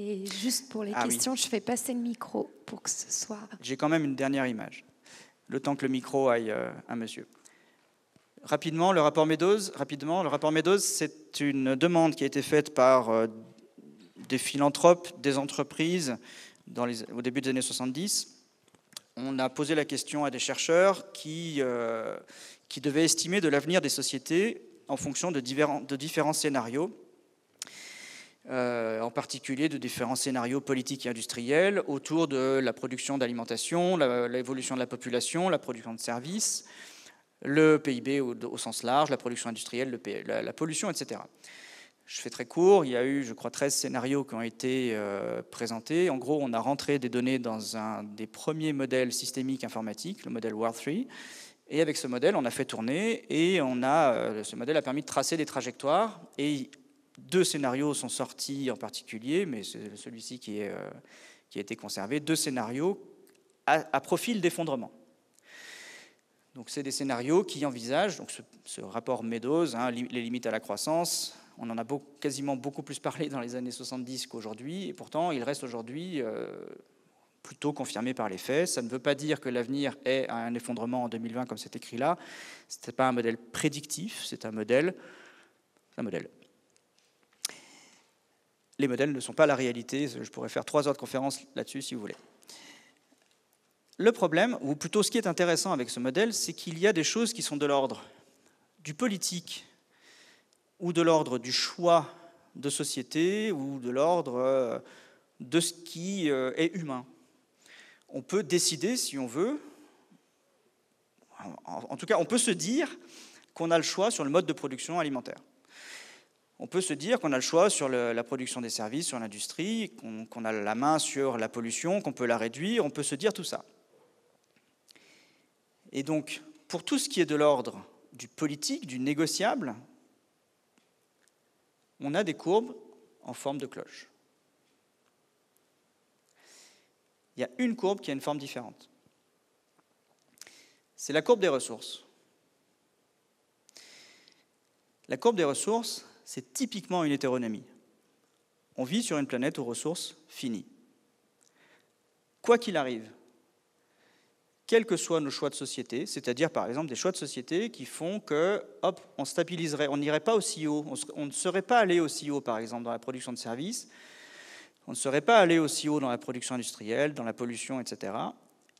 Et juste pour les ah questions, je fais passer le micro pour que ce soit. J'ai quand même une dernière image, le temps que le micro aille euh, à monsieur. Rapidement, le rapport Meadows, rapidement, le rapport Meadows, c'est une demande qui a été faite par euh, des philanthropes, des entreprises au début des années 70. On a posé la question à des chercheurs qui, euh, qui devaient estimer de l'avenir des sociétés en fonction de différents scénarios. Euh, en particulier de différents scénarios politiques et industriels autour de la production d'alimentation, l'évolution de la population, la production de services, le PIB au, sens large, la production industrielle, la, pollution, etc. Je fais très court, il y a eu, je crois, 13 scénarios qui ont été euh, présentés. En gros, on a rentré des données dans un des premiers modèles systémiques informatiques, le modèle World 3 Et avec ce modèle, on a fait tourner et on a, euh, ce modèle a permis de tracer des trajectoires. Et deux scénarios sont sortis en particulier, mais c'est celui-ci qui, est, euh, qui a été conservé, deux scénarios à, profil d'effondrement. Donc c'est des scénarios qui envisagent donc ce, rapport Meadows, hein, les limites à la croissance. On en a quasiment beaucoup plus parlé dans les années 70 qu'aujourd'hui, et pourtant il reste aujourd'hui euh, plutôt confirmé par les faits. Ça ne veut pas dire que l'avenir est un effondrement en 2020 comme c'est écrit là. Ce n'est pas un modèle prédictif, c'est un modèle, un modèle les modèles ne sont pas la réalité. Je pourrais faire trois de conférences là-dessus si vous voulez. Le problème, ou plutôt ce qui est intéressant avec ce modèle, c'est qu'il y a des choses qui sont de l'ordre du politique ou de l'ordre du choix de société ou de l'ordre euh, de ce qui euh, est humain. On peut décider si on veut, en tout cas on peut se dire qu'on a le choix sur le mode de production alimentaire on peut se dire qu'on a le choix sur la production des services, sur l'industrie, qu'on a la main sur la pollution, qu'on peut la réduire, on peut se dire tout ça. Et donc, pour tout ce qui est de l'ordre du politique, du négociable, on a des courbes en forme de cloche. Il y a une courbe qui a une forme différente. C'est la courbe des ressources. La courbe des ressources, c'est typiquement une hétéronomie. On vit sur une planète aux ressources finies. Quoi qu'il arrive, quels que soient nos choix de société, c'est-à-dire par exemple des choix de société qui font que, hop, on stabiliserait, on n'irait pas aussi haut, on, ne serait pas allé aussi haut par exemple dans la production de services, on ne serait pas allé aussi haut dans la production industrielle, dans la pollution, etc.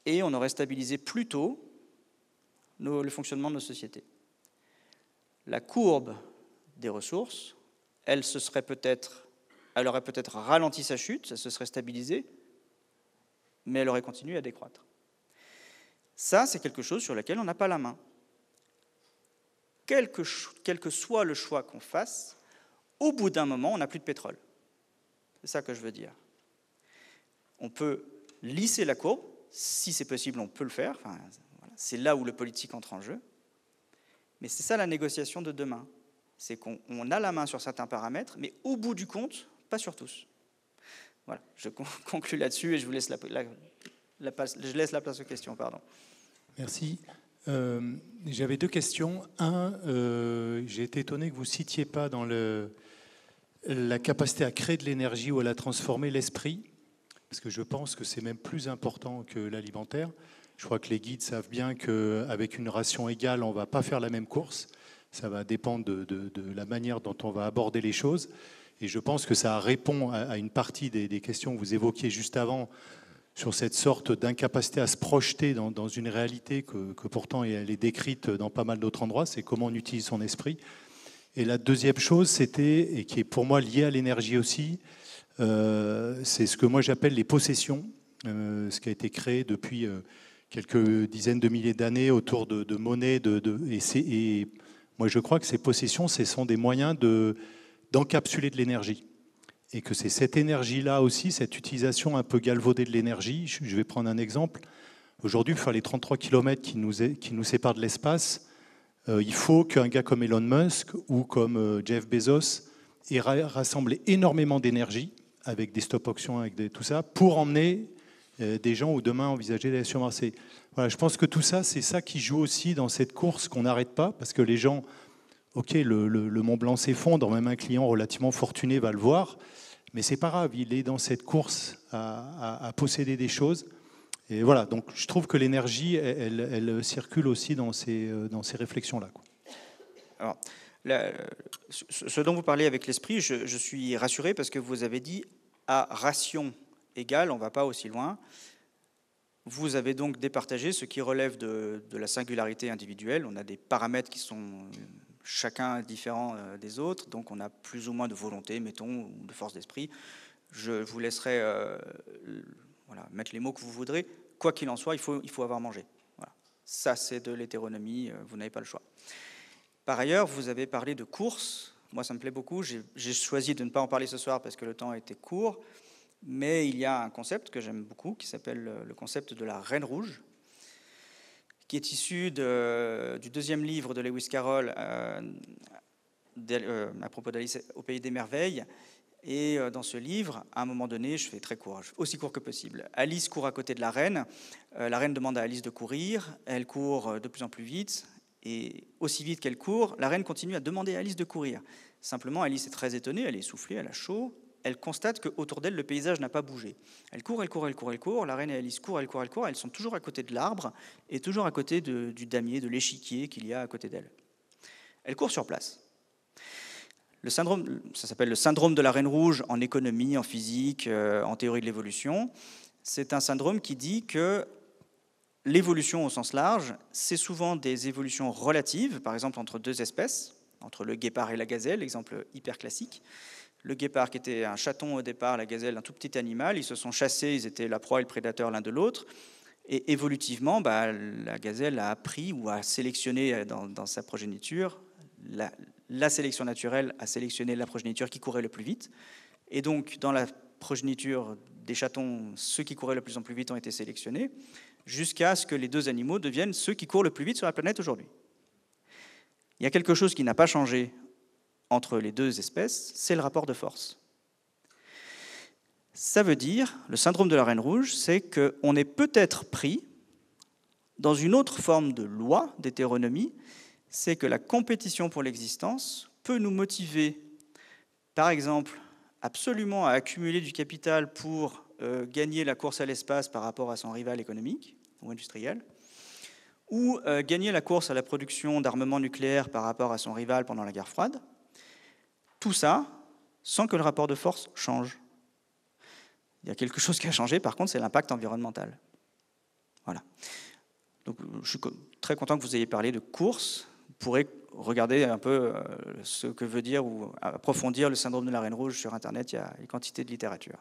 Et on aurait stabilisé plutôt le fonctionnement de nos sociétés. La courbe des ressources, elle, se serait peut-être, elle aurait peut-être ralenti sa chute, ça se serait stabilisé, mais elle aurait continué à décroître. Ça, c'est quelque chose sur lequel on n'a pas la main. Quel que, quel soit le choix qu'on fasse, au bout d'un moment, on n'a plus de pétrole. C'est ça que je veux dire. On peut lisser la courbe, si c'est possible, on peut le faire. C'est là où le politique entre en jeu. Mais c'est ça la négociation de demain c'est qu'on a la main sur certains paramètres, mais au bout du compte, pas sur tous. Voilà, je conclue là-dessus et je vous laisse la, place, je laisse la place aux questions. Pardon. Merci. Euh, j'avais deux questions. Un, euh, j'ai été étonné que vous ne citiez pas dans le, la capacité à créer de l'énergie ou à la transformer l'esprit, parce que je pense que c'est même plus important que l'alimentaire. Je crois que les guides savent bien qu'avec une ration égale, on ne va pas faire la même course. Ça va dépendre de, la manière dont on va aborder les choses. Et je pense que ça répond à, une partie des, questions que vous évoquiez juste avant sur cette sorte d'incapacité à se projeter dans, une réalité que, pourtant elle est décrite dans pas mal d'autres endroits. C'est comment on utilise son esprit. Et la deuxième chose, c'était, et qui est pour moi liée à l'énergie aussi, euh, c'est ce que moi j'appelle les possessions, euh, ce qui a été créé depuis euh, quelques dizaines de milliers d'années autour de, de de, et, moi, je crois que ces possessions, ce sont des moyens d'encapsuler de, l'énergie. Et que c'est cette énergie-là aussi, cette utilisation un peu galvaudée de l'énergie. Je vais prendre un exemple. Aujourd'hui, pour faire les 33 km qui nous, qui nous séparent de l'espace, euh, il faut qu'un gars comme Elon Musk ou comme euh, Jeff Bezos ait rassemblé énormément d'énergie avec des stop options, avec des, tout ça, pour emmener euh, des gens ou demain envisager d'aller sur bah, je pense que tout ça, c'est ça qui joue aussi dans cette course qu'on n'arrête pas, parce que les gens, ok, le, Mont Blanc s'effondre, même un client relativement fortuné va le voir, mais c'est pas grave, il est dans cette course à, posséder des choses. Et voilà, donc je trouve que l'énergie, elle, circule aussi dans ces, euh, dans ces réflexions-là. Alors, ce dont vous parlez avec l'esprit, je, je, suis rassuré parce que vous avez dit à ration égale, on ne va pas aussi loin. Vous avez donc départagé ce qui relève de, la singularité individuelle. On a des paramètres qui sont euh, chacun différents euh, des autres, donc on a plus ou moins de volonté, mettons, ou de force d'esprit. Je vous laisserai euh, voilà, mettre les mots que vous voudrez. Quoi qu'il en soit, il faut, il faut avoir mangé. Voilà. Ça, c'est de l'hétéronomie, vous n'avez pas le choix. Par ailleurs, vous avez parlé de courses. Moi, ça me plaît beaucoup. J'ai choisi de ne pas en parler ce soir parce que le temps était court. Mais il y a un concept que j'aime beaucoup qui s'appelle le concept de la Reine Rouge, qui est issu du deuxième livre de Lewis Carroll euh, euh, à propos d'Alice au pays des merveilles. Et euh, dans ce livre, à un moment donné, je fais très court, aussi court que possible. Alice court à côté de la reine. la reine demande à Alice de courir. Elle court de plus en plus vite. Et aussi vite qu'elle court, la reine continue à demander à Alice de courir. Simplement, Alice est très étonnée, elle est essoufflée, elle a chaud, elle constate autour d'elle, le paysage n'a pas bougé. Elle court, elle court, elle court, elle court. La reine et Alice courent, elle court, elle court. Elles sont toujours à côté de l'arbre et toujours à côté du damier, de l'échiquier qu'il y a à côté d'elle. Elle court sur place. Le syndrome, ça s'appelle le syndrome de la reine rouge en économie, en physique, euh, en théorie de l'évolution. C'est un syndrome qui dit que l'évolution au sens large, c'est souvent des évolutions relatives, par exemple entre deux espèces, entre le guépard et la gazelle, exemple hyper classique le guépard qui était un chaton au départ, la gazelle un tout petit animal, ils se sont chassés, ils étaient la proie et le prédateur l'un de l'autre. Et évolutivement, bah, la gazelle a appris ou a sélectionné euh, dans, sa progéniture, la, la, sélection naturelle a sélectionné la progéniture qui courait le plus vite. Et donc, dans la progéniture des chatons, ceux qui couraient le plus en plus vite ont été sélectionnés, jusqu'à ce que les deux animaux deviennent ceux qui courent le plus vite sur la planète aujourd'hui. Il y a quelque chose qui n'a pas changé entre les deux espèces, c'est le rapport de force. Ça veut dire, le syndrome de la reine rouge, c'est qu'on est peut-être pris dans une autre forme de loi d'hétéronomie, c'est que la compétition pour l'existence peut nous motiver, par exemple, absolument à accumuler du capital pour euh, gagner la course à l'espace par rapport à son rival économique ou industriel, ou euh, gagner la course à la production d'armement nucléaire par rapport à son rival pendant la guerre froide, tout ça sans que le rapport de force change. Il y a quelque chose qui a changé, par contre, c'est l'impact environnemental. Voilà. Donc, je suis très content que vous ayez parlé de course. Vous pourrez regarder un peu euh, ce que veut dire ou approfondir le syndrome de la Reine Rouge sur Internet. Il y a une quantité de littérature.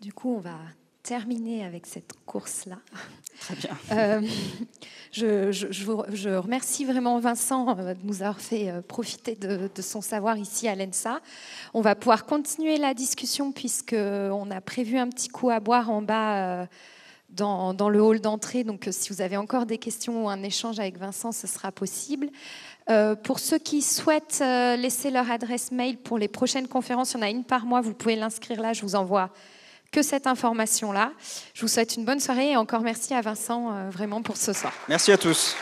Du coup, on va terminé avec cette course-là. Très bien. Euh, je, je, je, vous, remercie vraiment Vincent euh, de nous avoir fait euh, profiter de, de son savoir ici à l'ENSA. On va pouvoir continuer la discussion puisqu'on a prévu un petit coup à boire en bas. Dans, dans le hall d'entrée, donc si vous avez encore des questions ou un échange avec Vincent, ce sera possible. pour ceux qui souhaitent laisser leur adresse mail pour les prochaines conférences, il y en a une par mois, vous pouvez l'inscrire là, je vous envoie que cette information-là. Je vous souhaite une bonne soirée et encore merci à Vincent euh, vraiment pour ce soir. Merci à tous.